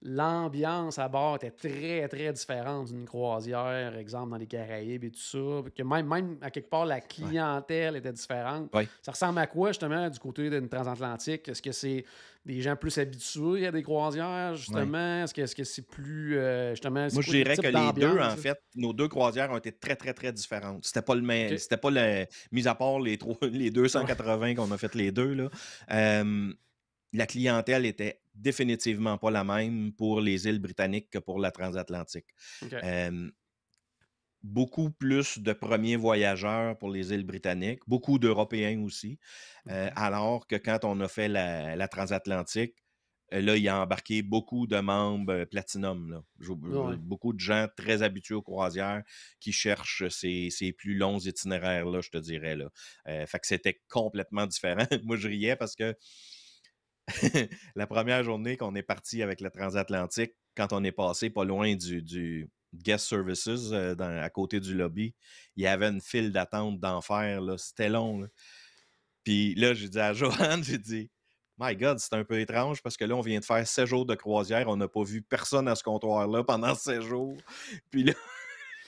l'ambiance à bord était très, très différente d'une croisière, exemple, dans les Caraïbes et tout ça. Que même, à quelque part, la clientèle était différente. Ça ressemble à quoi, justement, du côté d'une transatlantique? Est-ce que c'est des gens plus habitués à des croisières, justement? Est-ce que c'est plus, euh, justement... Moi, je dirais que les deux, en fait, nos deux croisières ont été très, très, très différentes. C'était pas le même... C'était pas la Mis à part les, trois, les 280 qu'on a fait les deux, là. Euh, la clientèle était définitivement pas la même pour les îles britanniques que pour la transatlantique. beaucoup plus de premiers voyageurs pour les îles britanniques, beaucoup d'Européens aussi, euh, alors que quand on a fait la, transatlantique, euh, là, il a embarqué beaucoup de membres euh, platinum, beaucoup de gens très habitués aux croisières qui cherchent ces, plus longs itinéraires-là, je te dirais. Là. fait que c'était complètement différent. Moi, je riais parce que la première journée qu'on est parti avec le transatlantique, quand on est passé pas loin du, guest services euh, à côté du lobby, il y avait une file d'attente d'enfer. C'était long. Puis là, j'ai dit à Johan, j'ai dit My God, c'est un peu étrange parce que là, on vient de faire 16 jours de croisière. On n'a pas vu personne à ce comptoir-là pendant 16 jours. Puis là,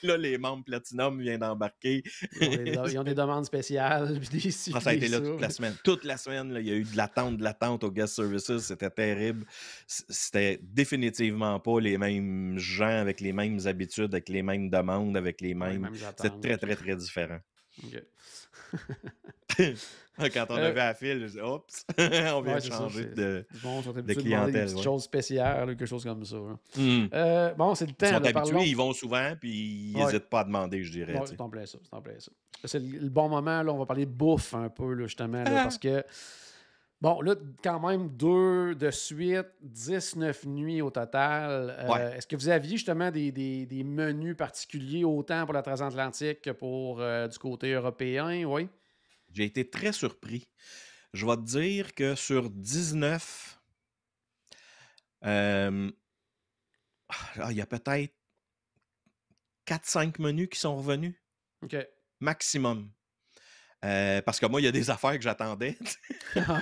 là, les membres Platinum viennent d'embarquer. ils ont des demandes spéciales. Ah, ça a été là toute la semaine. Toute la semaine, il y a eu de l'attente, de l'attente aux guest services. C'était terrible. C'était définitivement pas les mêmes gens avec les mêmes habitudes, avec les mêmes demandes, avec les mêmes. C'était très, très, très différent. Quand on avait euh, à fil, je on vient de changer de, bon, de clientèle. Des choses spéciales, quelque chose comme ça. Hein. Hmm. Euh, bon, c'est le temps. Ils sont habitués, ils vont souvent, puis ils n'hésitent pas à demander, je dirais. c'est ça. C'est le, bon moment, là, on va parler bouffe un peu, justement, ah. parce que Bon, là, quand même, deux de suite, 19 nuits au total. Euh, est-ce que vous aviez justement des, menus particuliers autant pour la transatlantique que pour euh, du côté européen? Oui. J'ai été très surpris. Je vais te dire que sur 19, euh, ah, il y a peut-être 4-5 menus qui sont revenus. OK. Maximum. Euh, parce que moi, il y a des affaires que j'attendais qui ah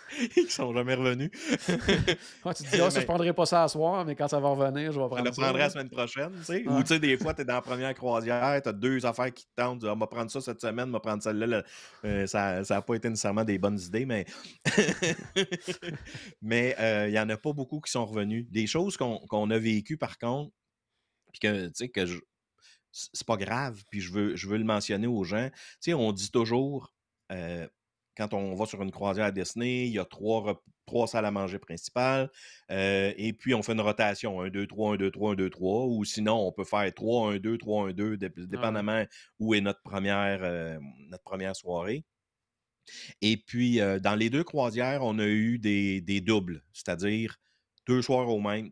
sont jamais revenus tu te dis, oh, ah, ne je prendrai pas ça à soir, mais quand ça va revenir, je vais prendre ça. Je le prendrai la semaine prochaine. tu sais. Ah. Ou tu sais, des fois, tu es dans la première croisière, tu as deux affaires qui te tentent. On va prendre ça cette semaine, on va prendre celle-là. Euh, ça n'a pas été nécessairement des bonnes idées, mais mais euh, il n'y en a pas beaucoup qui sont revenus. Des choses qu'on a vécues, par contre, puis que, que je, c'est pas grave, puis je veux, le mentionner aux gens. Tu sais, on dit toujours, euh, quand on va sur une croisière à Disney, il y a trois, trois salles à manger principales, euh, et puis on fait une rotation, 1, 2, 3, 1, 2, 3, 1, 2, 3, ou sinon on peut faire 3, 1, 2, 3, 1, 2, dépendamment où est notre première, euh, notre première soirée. Et puis, dans les deux croisières, on a eu des doubles, c'est-à-dire deux soirs au même.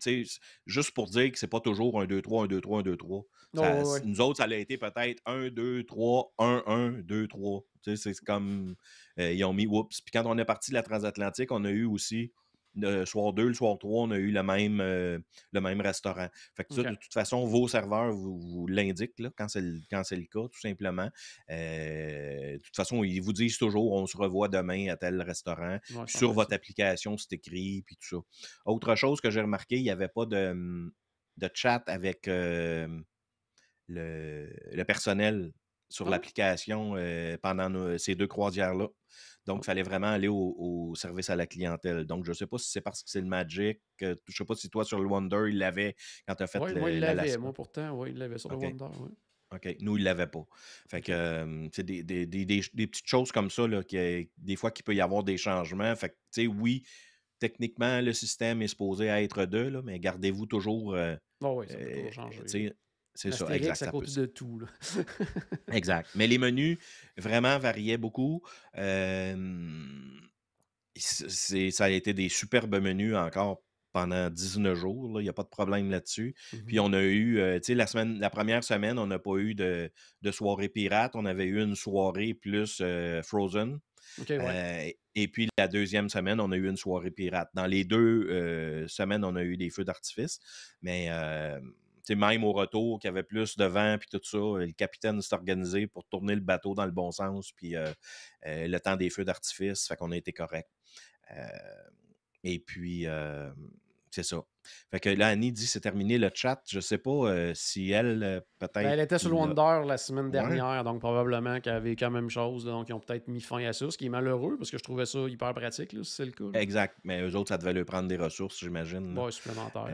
Juste pour dire que c'est pas toujours un 2-3, un 2-3, un 2-3. Nous autres, ça allait été peut-être 1, 2, 3, 1, 1, 2, 3. C'est comme euh, ils ont mis oups. Puis quand on est parti de la transatlantique, on a eu aussi le soir 2, le soir 3, on a eu le même, euh, le même restaurant. Fait que de toute façon, vos serveurs vous, l'indiquent quand c'est le, cas, tout simplement. Euh, de toute façon, ils vous disent toujours on se revoit demain à tel restaurant. Sur votre application, c'est écrit, puis tout ça. Autre chose que j'ai remarqué, il n'y avait pas de, hum, chat avec euh, le, le, personnel sur ah l'application pendant ces deux croisières-là. Donc, il fallait vraiment aller au, service à la clientèle. Donc, je ne sais pas si c'est parce que c'est le Magic. je ne sais pas si toi, sur le Wonder, il l'avait quand tu as fait le il l'avait. Moi, pourtant, oui, il l'avait sur le Wonder. OK. Nous, il ne l'avait pas. Fait que c'est des, petites choses comme ça, là, qui, des fois qu'il peut y avoir des changements. Fait que, tu sais, oui, techniquement, le système est supposé être deux, là, mais gardez-vous toujours. Ah oui, ça peut toujours euh, changer. C'est ça, exact. de tout. exact. Mais les menus vraiment variaient beaucoup. ça a été des superbes menus encore pendant 19 jours. Il n'y a pas de problème là-dessus. Puis mmh on a eu, tu sais, la, semaine, la première semaine, on n'a pas eu de, soirée pirate. On avait eu une soirée plus Frozen. Euh, et puis la deuxième semaine, on a eu une soirée pirate. Dans les deux semaines, on a eu des feux d'artifice. Mais même au retour, qu'il y avait plus de vent, puis tout ça, euh, le capitaine s'est organisé pour tourner le bateau dans le bon sens, puis euh, euh, le temps des feux d'artifice, fait qu'on a été correct. et puis, c'est ça. Fait que là, Annie dit c'est terminé le chat. Je sais pas euh, si elle, euh, ben, peut-être. elle était sur Wonder la semaine dernière, donc probablement qu'elle avait quand même chose. donc, ils ont peut-être mis fin à ça, ce qui est malheureux parce que je trouvais ça hyper pratique, si c'est le cas. Exact. Mais eux autres, ça devait leur prendre des ressources, j'imagine. Oui, supplémentaires.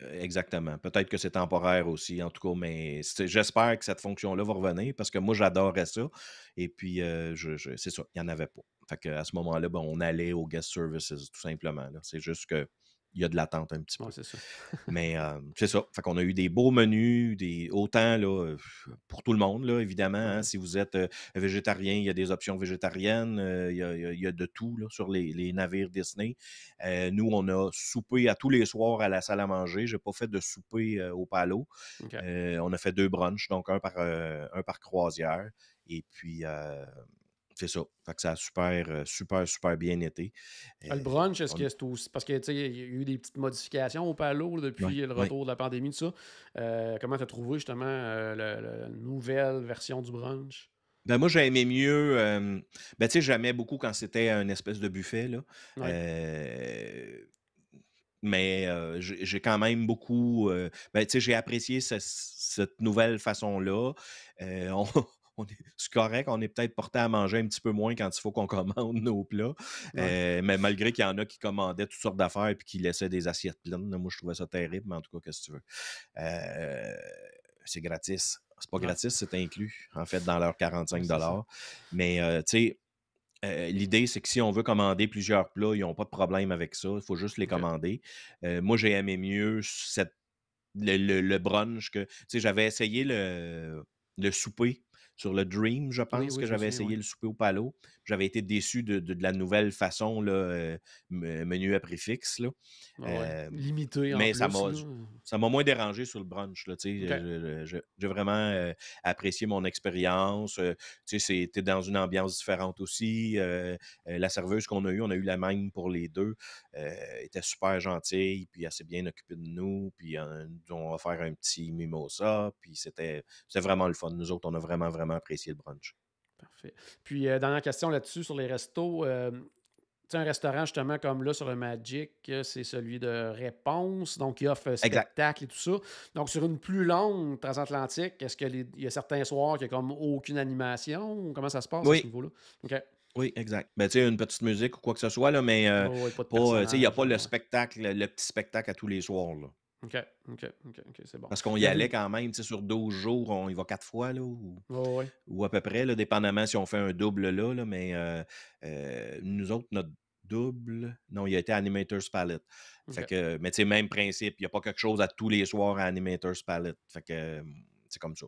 Euh, exactement. Peut-être que c'est temporaire aussi, en tout cas, mais j'espère que cette fonction-là va revenir parce que moi, j'adorais ça. Et puis, je, c'est ça, il n'y en avait pas. Fait qu'à ce moment-là, ben, on allait aux guest services, tout simplement. C'est juste que il y a de l'attente un petit peu. c'est ça. Mais euh, c'est ça. Fait qu'on a eu des beaux menus, des autant là, euh, pour tout le monde, là, évidemment. Hein. si vous êtes euh, végétarien, il y a des options végétariennes, il, y a, de tout sur les, navires Disney. nous, on a soupé à tous les soirs à la salle à manger. Je n'ai pas fait de souper au palo. on a fait deux brunchs, donc un par, un par croisière. Et puis, fait ça. Fait que ça a super, euh, super, super bien été. Ah, le euh, brunch, est-ce que c'est aussi. Parce qu'il y a eu des petites modifications au palo depuis le retour de la pandémie, tout ça. Euh, comment tu as trouvé justement la, nouvelle version du brunch? Ben moi, j'aimais mieux. Ben, tu sais, j'aimais beaucoup quand c'était un espèce de buffet. Là. mais j'ai quand même beaucoup. Ben, tu sais, j'ai apprécié cette nouvelle façon-là. c'est correct, on est peut-être porté à manger un petit peu moins quand il faut qu'on commande nos plats. Euh, mais malgré qu'il y en a qui commandaient toutes sortes d'affaires et qui laissaient des assiettes pleines, moi je trouvais ça terrible, mais en tout cas, qu'est-ce que tu veux? Euh, c'est gratis. C'est pas gratis, c'est inclus, en fait, dans leurs 45 Mais euh, tu sais, l'idée, c'est que si on veut commander plusieurs plats, ils n'ont pas de problème avec ça. Il faut juste les commander. moi, j'ai aimé mieux cette, le, le, brunch que. Tu sais, j'avais essayé le, le souper sur le Dream, je pense, que j'avais essayé le souper au palo. J'avais été déçu de, la nouvelle façon, le euh, menu à préfixe. Ah euh, limité en mais ça m'a ça m'a moins dérangé sur le brunch. j'ai vraiment apprécié mon expérience. c'était dans une ambiance différente aussi. la serveuse qu'on a eue, on a eu la même pour les deux. était super gentille, puis s'est bien occupée de nous. Puis on a faire un petit mimosa. Puis c'était, c'était vraiment le fun. Nous autres, on a vraiment, vraiment apprécié le brunch. Parfait. Puis, dernière question là-dessus sur les restos un restaurant justement comme là sur le Magic, euh, c'est celui de Réponse, donc il offre euh, spectacle et tout ça. Donc sur une plus longue transatlantique, est-ce qu'il y a certains soirs qu'il n'y a comme aucune animation? Comment ça se passe à ce niveau-là? Oui, exact. Ben, tu une petite musique ou quoi que ce soit, là, mais euh, oh, il n'y a pas le spectacle, le petit spectacle à tous les soirs. Là. OK, OK, OK, c'est bon. Parce qu'on y allait quand même, tu sais, sur 12 jours, on y va quatre fois, là, ou, ou à peu près, là, dépendamment si on fait un double là, là mais euh, euh, nous autres, notre double, non, il a été Animator's Palette. Fait que, mais tu sais, même principe, il n'y a pas quelque chose à tous les soirs à Animator's Palette. Fait que c'est comme ça.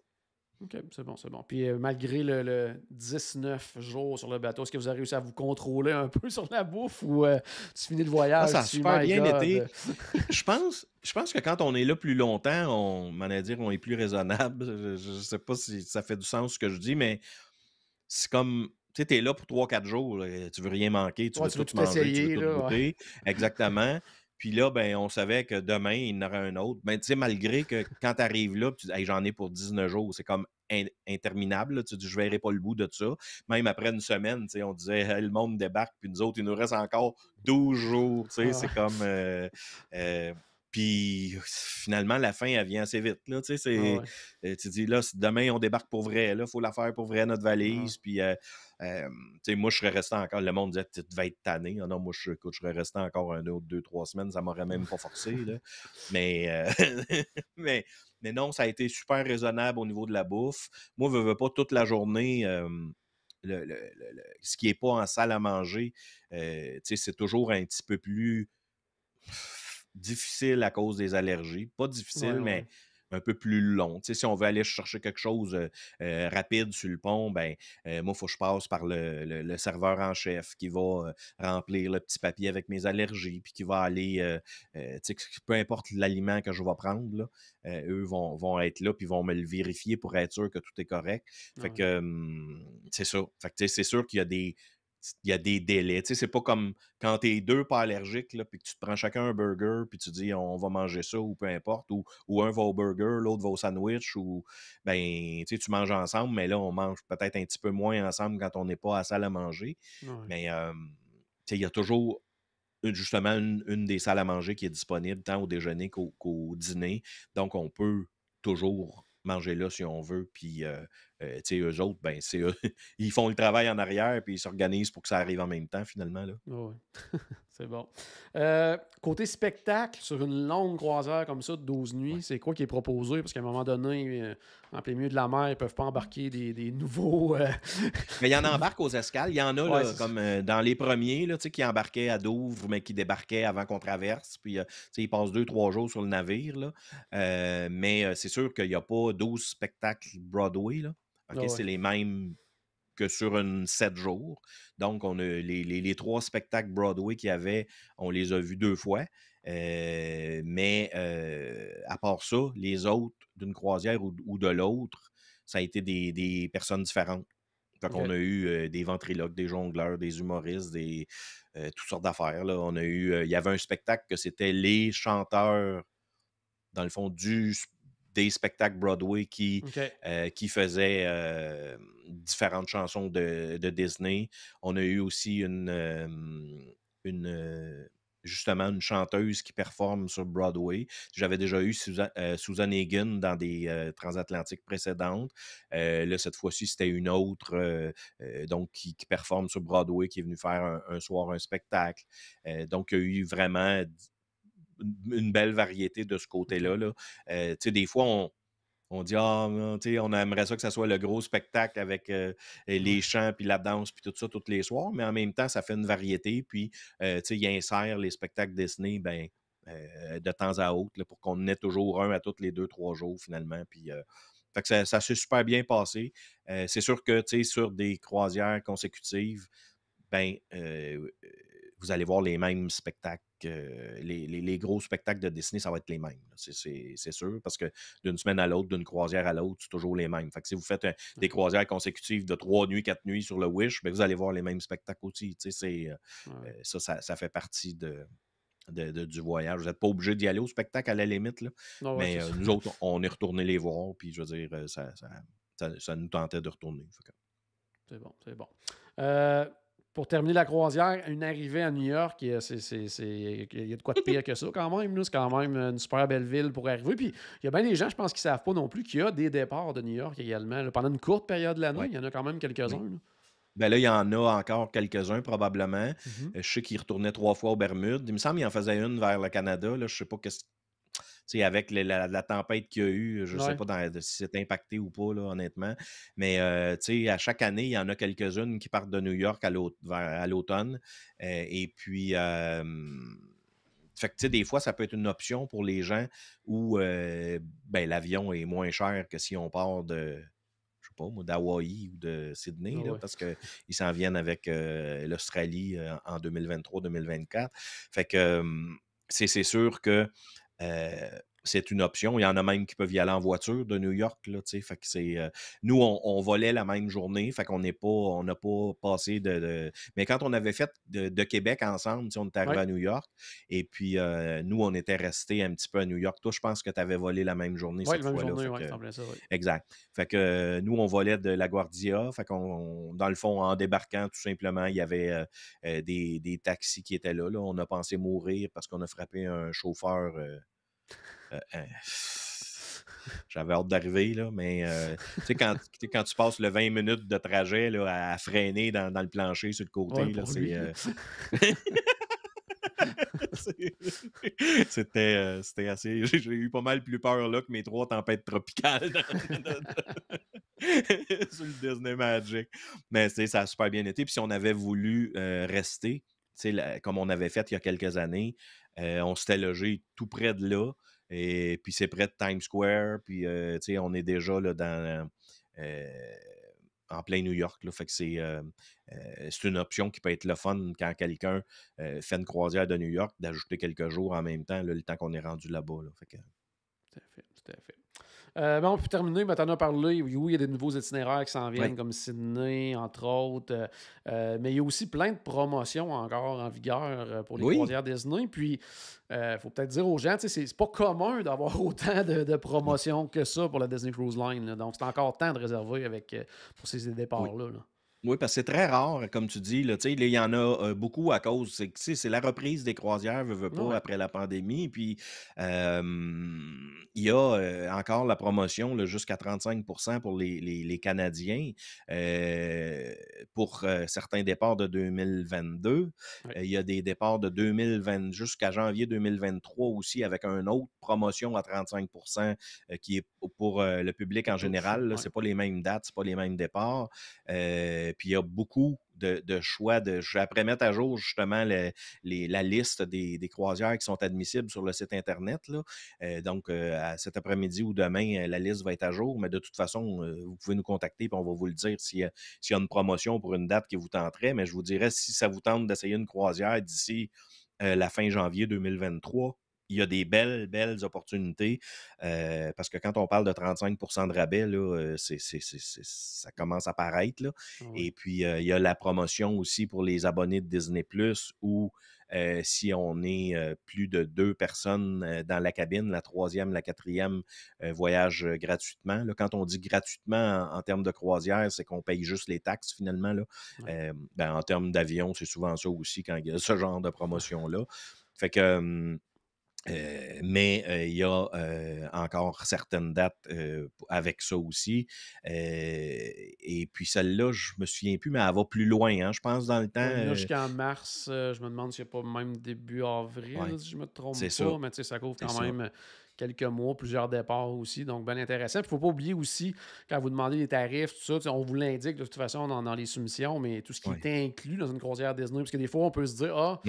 OK, c'est bon, c'est bon. Puis euh, malgré le, 19 jours sur le bateau, est-ce que vous avez réussi à vous contrôler un peu sur la bouffe ou euh, tu finis le voyage? Ah, ça a super bien été. Euh, je, pense, je pense que quand on est là plus longtemps, on, dire, on est plus raisonnable. Je ne sais pas si ça fait du sens ce que je dis, mais c'est comme tu sais, tu es là pour 3-4 jours, tu tu veux rien manquer, tu, veux, tout, manger, tu veux tout goûter. Exactement. Puis là, ben, on savait que demain, il y en aurait un autre. Mais ben, tu sais, malgré que quand tu arrives là, tu dis, j'en ai pour 19 jours, c'est comme interminable. Tu dis, je verrai pas le bout de ça. Même après une semaine, tu sais, on disait, le monde débarque, puis nous autres, il nous reste encore 12 jours. Tu sais, ah. c'est comme. Euh, euh, puis finalement, la fin, elle vient assez vite. Ah euh, tu, dis, là, demain, on débarque pour vrai. Il faut la faire pour vrai, notre ah. valise. Puis, euh, tu sais, moi, je serais resté encore. Le monde disait, tu devais être tanné. Ah non, moi, je, je serais resté encore un autre, deux, trois semaines. Ça m'aurait même pas forcé. Euh, mais, mais, non, ça a été super raisonnable au niveau de la bouffe. Moi, je veux, veux pas toute la journée. ce qui n'est pas en salle à manger, c'est toujours un petit peu plus difficile à cause des allergies. Pas difficile, mais un peu plus long. si on veut aller chercher quelque chose euh, euh, rapide sur le pont, ben euh, moi, il faut que je passe par le, serveur en chef qui va remplir le petit papier avec mes allergies, puis qui va aller, peu importe l'aliment que je vais prendre, là, eux vont, être là, puis vont me le vérifier pour être sûr que tout est correct. Fait ah que c'est ça. Fait que c'est sûr qu'il y a des il y a des délais. Tu sais, c'est pas comme quand t'es deux pas allergiques, là, puis que tu prends chacun un burger, puis tu dis on va manger ça ou peu importe, ou, un va au burger, l'autre va au sandwich, ou ben, tu sais, tu manges ensemble, mais là, on mange peut-être un petit peu moins ensemble quand on n'est pas à salle à manger. mais Mais sais, il y a toujours justement une, des salles à manger qui est disponible tant au déjeuner qu'au dîner. Donc, on peut toujours manger là si on veut, puis euh, eux autres, ben, ils font le travail en arrière puis ils s'organisent pour que ça arrive en même temps, finalement. c'est bon. Euh, côté spectacle, sur une longue croisière comme ça de 12 nuits, c'est quoi qui est proposé? Parce qu'à un moment donné, euh, en plein milieu de la mer, ils peuvent pas embarquer des, nouveaux. mais ben, il y en embarque aux escales. Il y en a, comme dans les premiers, là, qui embarquaient à Douvres, mais qui débarquaient avant qu'on traverse. Puis, ils passent deux, trois jours sur le navire. mais c'est sûr qu'il n'y a pas 12 spectacles Broadway. Là. Ah c'est les mêmes que sur une 7 jours. Donc, on a les, trois spectacles Broadway qu'il y avait, on les a vus deux fois. Euh, mais euh, à part ça, les autres d'une croisière ou, de l'autre, ça a été des, personnes différentes. Donc, on a eu euh, des ventriloques, des jongleurs, des humoristes, des toutes sortes d'affaires. On a eu, il y avait un spectacle que c'était les chanteurs, dans le fond, du, des spectacles Broadway qui, euh, qui faisaient euh, différentes chansons de, de, Disney. On a eu aussi une, une euh, justement une chanteuse qui performe sur Broadway. J'avais déjà eu Susan, euh, dans des transatlantiques précédentes. là, cette fois-ci, c'était une autre donc qui, performe sur Broadway, qui est venue faire un, un soir un spectacle. donc, il y a eu vraiment une belle variété de ce côté-là. Là. Euh, des fois, on, on dit, ah, on aimerait ça que ça soit le gros spectacle avec euh, les chants, puis la danse, puis tout ça, tous les soirs, mais en même temps, ça fait une variété, puis euh, il insère les spectacles dessinés ben, euh, de temps à autre pour qu'on ait toujours un à tous les deux, trois jours finalement. Puis, ça, ça s'est super bien passé. c'est sûr que sur des croisières consécutives, ben, vous allez voir les mêmes spectacles, les, gros spectacles de Disney, ça va être les mêmes. C'est sûr, parce que d'une semaine à l'autre, d'une croisière à l'autre, c'est toujours les mêmes. Fait que si vous faites euh, des croisières consécutives de trois nuits, quatre nuits sur le Wish, ben, vous allez voir les mêmes spectacles aussi. Euh, euh, ça, ça, fait partie de, du voyage. Vous n'êtes pas obligé d'y aller au spectacle à la limite, mais nous autres, on est retourné les voir, puis je veux dire, ça, nous tentait de retourner. C'est bon, c'est bon pour terminer la croisière, une arrivée à New York, euh, il y a de quoi de pire que ça quand même. C'est quand même une super belle ville pour arriver. Puis il y a bien des gens, je pense, qu'ils ne savent pas non plus qu'il y a des départs de New York également. pendant une courte période de l'année, il y en a quand même quelques-uns. Ben là, il y en a encore quelques-uns probablement. Mm-hmm. Euh, je sais qu'il retournait trois fois aux Bermudes. Il me semble qu'il en faisait une vers le Canada. Je ne sais pas qu'est-ce avec la, tempête qu'il y a eu, je ne sais pas si c'est impacté ou pas, honnêtement. Mais euh, à chaque année, il y en a quelques-unes qui partent de New York à l'automne. Euh, et puis. des fois, ça peut être une option pour les gens où euh, ben, l'avion est moins cher que si on part de, d'Hawaï ou de Sydney, parce qu'ils s'en viennent avec l'Australie en 2023-2024. Fait que c'est sûr que Uh. c'est une option. Il y en a même qui peuvent y aller en voiture de New York. Là, euh, nous, on, volait la même journée. Fait qu'on pas, on n'a pas passé de, Mais quand on avait fait de, Québec ensemble, on est arrivé à New York. Et puis euh, nous, on était restés un petit peu à New York. Toi, je pense que tu avais volé la même journée cette fois exact. Fait que euh, nous, on volait de La Guardia. Fait qu'on, dans le fond, en débarquant, tout simplement, il y avait des, taxis qui étaient là, là. On a pensé mourir parce qu'on a frappé un chauffeur euh, hein. J'avais hâte d'arriver, là, mais euh, tu sais, quand, tu passes le 20 minutes de trajet là, à freiner dans, le plancher sur le côté, euh, c'est. c'était, assez. J'ai, eu pas mal plus peur là, que mes trois tempêtes tropicales sur le Disney Magic. Mais ça a super bien été. Puis si on avait voulu rester, comme on avait fait il y a quelques années, euh, on s'était logé tout près de là. Et puis c'est près de Times Square. Puis euh, sais on est déjà là, dans, euh, en plein New York. Là, fait que c'est, une option qui peut être le fun quand quelqu'un fait une croisière de New York, d'ajouter quelques jours en même temps, le temps qu'on est rendu là-bas. Là. Fait que... Tout fait, tout à fait. Euh, on peut terminer, mais t'en as parlé. Oui, il y a des nouveaux itinéraires qui s'en viennent, comme Sydney, entre autres. Euh, euh, mais il y a aussi plein de promotions encore en vigueur pour les croisières Disney. Puis, il faut peut-être dire aux gens, c'est pas commun d'avoir autant de, promotions que ça pour la Disney Cruise Line. Donc, c'est encore temps de réserver avec, pour ces départs Là. Oui, parce que c'est très rare, comme tu dis. il y en a beaucoup à cause. C'est, la reprise des croisières, veux, pas, après la pandémie. Puis, il y a encore la promotion jusqu'à 35 pour les, Canadiens pour certains départs de 2022. il y a des départs de 2020 jusqu'à janvier 2023 aussi avec une autre promotion à 35 qui est pour le public en général. Ce C'est pas les mêmes dates, c'est pas les mêmes départs. Euh, puis il y a beaucoup de, choix. je vais après mettre à jour justement la liste des, croisières qui sont admissibles sur le site Internet. Euh, donc, euh, cet après-midi ou demain, la liste va être à jour. Mais de toute façon, vous pouvez nous contacter et on va vous le dire s'il y a une promotion pour une date qui vous tenterait. Mais je vous dirais, si ça vous tente d'essayer une croisière d'ici la fin janvier 2023, il y a des belles, belles opportunités. Euh, parce que quand on parle de 35 de rabais, là, euh, ça commence à paraître. Et puis, euh, il y a la promotion aussi pour les abonnés de Disney Plus où si on est plus de deux personnes dans la cabine, la troisième, la quatrième voyage gratuitement. Là, quand on dit gratuitement en, termes de croisière, c'est qu'on paye juste les taxes finalement. Là. Ben, en termes d'avion, c'est souvent ça aussi quand il y a ce genre de promotion-là. Fait que euh, mais euh, il y a euh, encore certaines dates avec ça aussi. et puis celle-là, je me souviens plus, mais elle va plus loin, hein. je pense, dans le temps. jusqu'en mars, je me demande s'il n'y a pas même début avril, si je me trompe pas, ça. mais ça couvre quand même quelques mois, plusieurs départs aussi. Donc, bien intéressant. Il ne faut pas oublier aussi, quand vous demandez les tarifs, tout ça, on vous l'indique de toute façon dans, les soumissions, mais tout ce qui est inclus dans une croisière Disney, parce que des fois, on peut se dire, ah,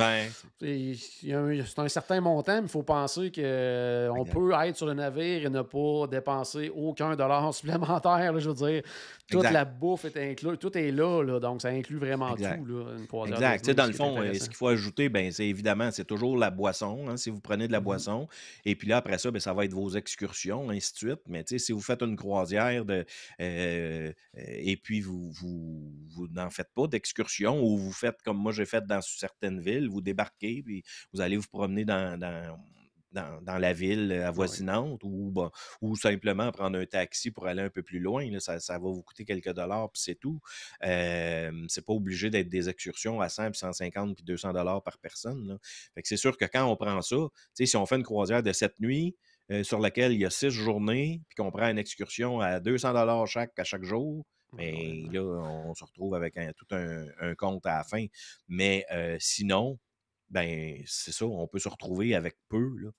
c'est un certain montant, mais il faut penser qu'on peut être sur le navire et ne pas dépenser aucun dollar supplémentaire. je veux dire, toute la bouffe est inclue, tout est là, donc ça inclut vraiment tout, une croisière. Exact. dans le fond, euh, ce qu'il faut ajouter, ben, c'est évidemment, c'est toujours la boisson, hein, si vous prenez de la mm-hmm. boisson. Et puis là, après ça, ben, ça va être vos excursions, ainsi de suite. Mais si vous faites une croisière de, euh, et puis vous, vous, n'en faites pas d'excursion ou vous faites comme moi j'ai fait dans certaines villes, vous débarquez, puis vous allez vous promener dans dans, la ville ah avoisinante ou, ou simplement prendre un taxi pour aller un peu plus loin. ça, va vous coûter quelques dollars, puis c'est tout. Euh, c'est pas obligé d'être des excursions à 100, puis 150, puis 200 dollars par personne. Fait que c'est sûr que quand on prend ça, si on fait une croisière de sept nuits sur laquelle il y a six journées, puis qu'on prend une excursion à 200 dollars chaque à chaque jour, mais mmh, ben, là, on se retrouve avec tout un, compte à la fin. Mais sinon, ben c'est ça, on peut se retrouver avec peu. Là,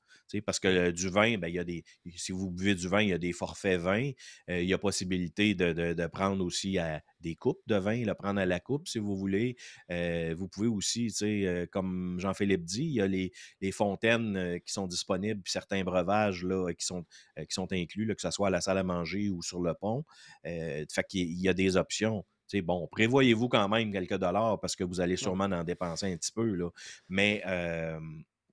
parce que du vin, ben, y a des, si vous buvez du vin, il y a des forfaits vin, Il y a possibilité de, prendre aussi des coupes de vin, le prendre à la coupe si vous voulez. vous pouvez aussi, comme Jean-Philippe dit, il y a les, fontaines qui sont disponibles, certains breuvages là, qui, sont, qui sont inclus, là, que ce soit à la salle à manger ou sur le pont. fait qu'il y a des options bon, prévoyez-vous quand même quelques dollars parce que vous allez sûrement en dépenser un petit peu, là. mais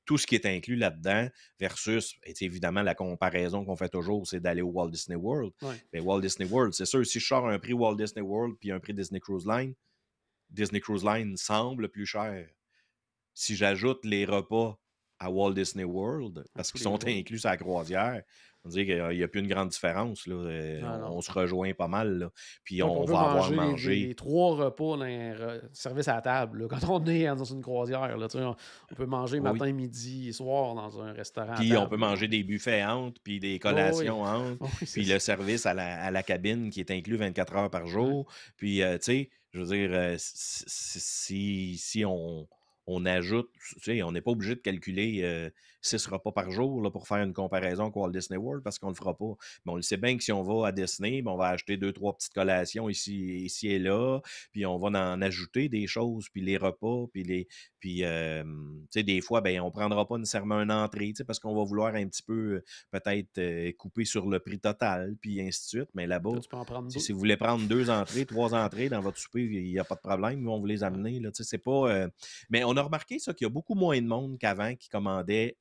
tout ce qui est inclus là-dedans versus, évidemment, la comparaison qu'on fait toujours, c'est d'aller au Walt Disney World. Mais Walt Disney World, c'est sûr, si je sors un prix Walt Disney World puis un prix Disney Cruise Line, Disney Cruise Line semble plus cher. Si j'ajoute les repas à Walt Disney World, parce qu'ils sont inclus à la croisière, on dirait qu'il n'y a plus une grande différence. Euh, ah on se rejoint pas mal. Puis on, va avoir mangé. trois repas dans un service à table. Quand on est dans une croisière, on, peut manger matin, midi soir dans un restaurant. Puis on peut manger des buffets entre, puis des collations entre, puis le service à la, cabine qui est inclus 24 heures par jour. Puis, euh, tu sais, je veux dire, euh, si, si on on ajoute, tu sais, on n'est pas obligé de calculer six repas par jour là, pour faire une comparaison avec Walt Disney World parce qu'on ne le fera pas. Mais on le sait bien que si on va à Disney, ben, on va acheter deux, trois petites collations ici, ici et là, puis on va en ajouter des choses, puis les repas, puis les, puis, tu sais, des fois, ben, on ne prendra pas nécessairement une entrée, parce qu'on va vouloir un petit peu, peut-être, couper sur le prix total, puis ainsi de suite. Mais là-bas, si vous voulez prendre deux entrées, trois entrées dans votre souper, il n'y a pas de problème, on vous les amener. Là, c'est pas, Mais on a remarqué ça qu'il y a beaucoup moins de monde qu'avant qui commandait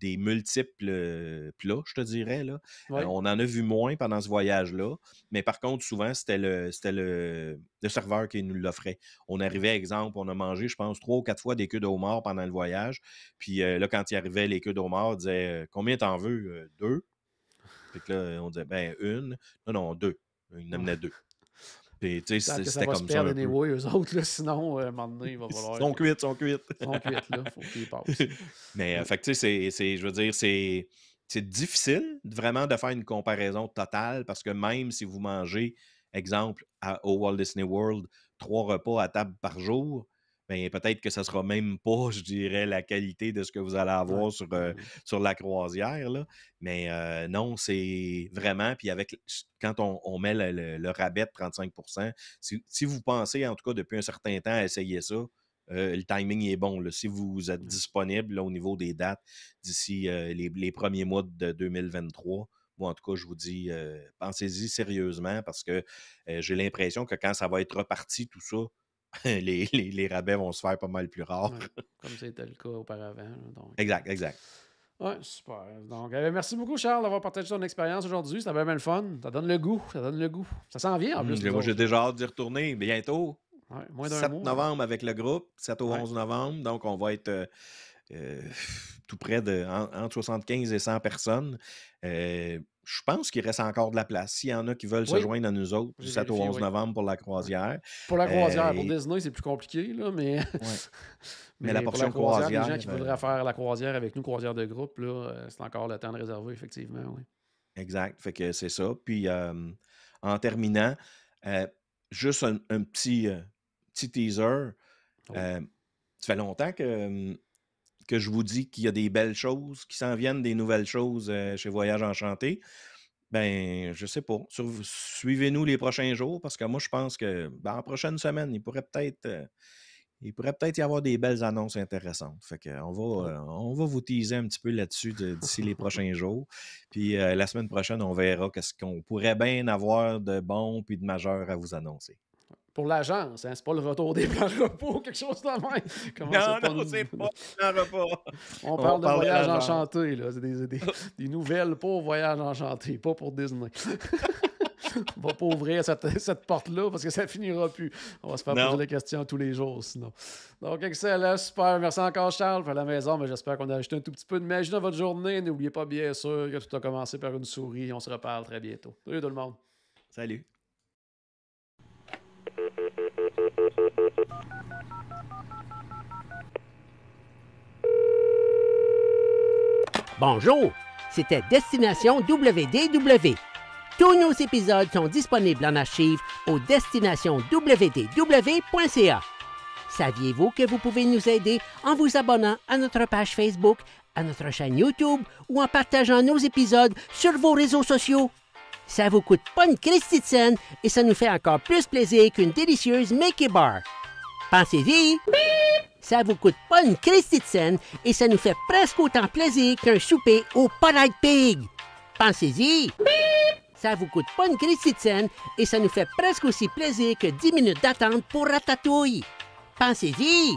des multiples plats, je te dirais. Là. on en a vu moins pendant ce voyage-là, mais par contre, souvent, c'était le, le, le, serveur qui nous l'offrait. On arrivait, exemple, on a mangé, je pense, trois ou quatre fois des queues de pendant le voyage. Puis là, quand il arrivait, les queues de homard, disait Combien t'en veux Deux. Puis là, on disait Ben, une. Non, non, deux. Il amenait deux. Puis, tu sais, c'était comme ça. Ils vont eux autres, là, sinon, euh, un moment donné, il va falloir. Ils sont cuites, ils sont cuites. Ils sont cuites, là, faut qu'ils passent. Mais, ouais. Euh, fait tu sais, c'est, je veux dire, c'est, c'est difficile vraiment de faire une comparaison totale parce que même si vous mangez, exemple, au Walt Disney World, trois repas à table par jour, ben, peut-être que ce sera même pas, je dirais, la qualité de ce que vous allez avoir sur, euh, sur la croisière. Mais euh, non, c'est vraiment, puis avec quand on, met le, rabais de 35 si, vous pensez, en tout cas, depuis un certain temps, à essayer ça, euh, le timing est bon. Si vous êtes disponible au niveau des dates d'ici les, premiers mois de 2023, moi, en tout cas, je vous dis, pensez-y sérieusement parce que j'ai l'impression que quand ça va être reparti, tout ça, les, rabais vont se faire pas mal plus rares. comme c'était le cas auparavant. Exact, exact. Ouais, super. Donc, euh, merci beaucoup, Charles, d'avoir partagé ton expérience aujourd'hui. C'était vraiment le fun. Ça donne le goût. Ça donne le goût. Ça s'en vient, en hmm, plus. moi, j'ai déjà hâte d'y retourner bientôt. Ouais, moins 7 mois, novembre avec le groupe, 7 au 11 novembre. Donc, on va être euh, euh, tout près de entre 75 et 100 personnes je pense qu'il reste encore de la place. S'il y en a qui veulent se joindre à nous autres, du 7 au 11 novembre pour la croisière. Pour la croisière, pour euh, Disney, c'est plus compliqué, là, mais. mais, la portion pour croisière, Les gens qui voudraient euh, faire la croisière avec nous, croisière de groupe, là, euh, c'est encore le temps de réserver, effectivement. Exact. Fait que c'est ça. Puis en terminant, juste un, petit, petit teaser. ça fait longtemps que que je vous dis qu'il y a des belles choses, qui s'en viennent des nouvelles choses euh, chez Voyage Enchanté, ben, je sais pas. Suivez-nous les prochains jours parce que moi, je pense que ben, en prochaine semaine, il pourrait peut-être euh, il pourrait peut-être y avoir des belles annonces intéressantes. Fait que on va, euh, on va vous teaser un petit peu là-dessus d'ici les prochains jours. Puis la semaine prochaine, on verra qu'est-ce qu'on pourrait bien avoir de bon puis de majeur à vous annoncer pour l'agence. Hein? C'est pas le retour des plans repos, quelque chose de même. non, non, c'est pas le plan repos. On, parle de voyage enchanté. là. C'est des, nouvelles pour voyage enchanté, pas pour Disney. On va pas ouvrir cette, porte-là parce que ça finira plus. On va se faire poser des questions tous les jours sinon. Donc, excellent, super. Merci encore, Charles, pour la maison. Mais j'espère qu'on a ajouté un tout petit peu de magie dans votre journée. N'oubliez pas, bien sûr, que tout a commencé par une souris. On se reparle très bientôt. Salut tout le monde. Salut. Bonjour, c'était Destination WDW. Tous nos épisodes sont disponibles en archive au WDW.ca. Saviez-vous que vous pouvez nous aider en vous abonnant à notre page Facebook, à notre chaîne YouTube ou en partageant nos épisodes sur vos réseaux sociaux? Ça vous coûte pas une Christie de scène et ça nous fait encore plus plaisir qu'une délicieuse Mickey Bar. Pensez-y! Ça vous coûte pas une crise de et ça nous fait presque autant plaisir qu'un souper au Polite Pig. Pensez-y. Ça vous coûte pas une crise de et ça nous fait presque aussi plaisir que 10 minutes d'attente pour Ratatouille. Pensez-y.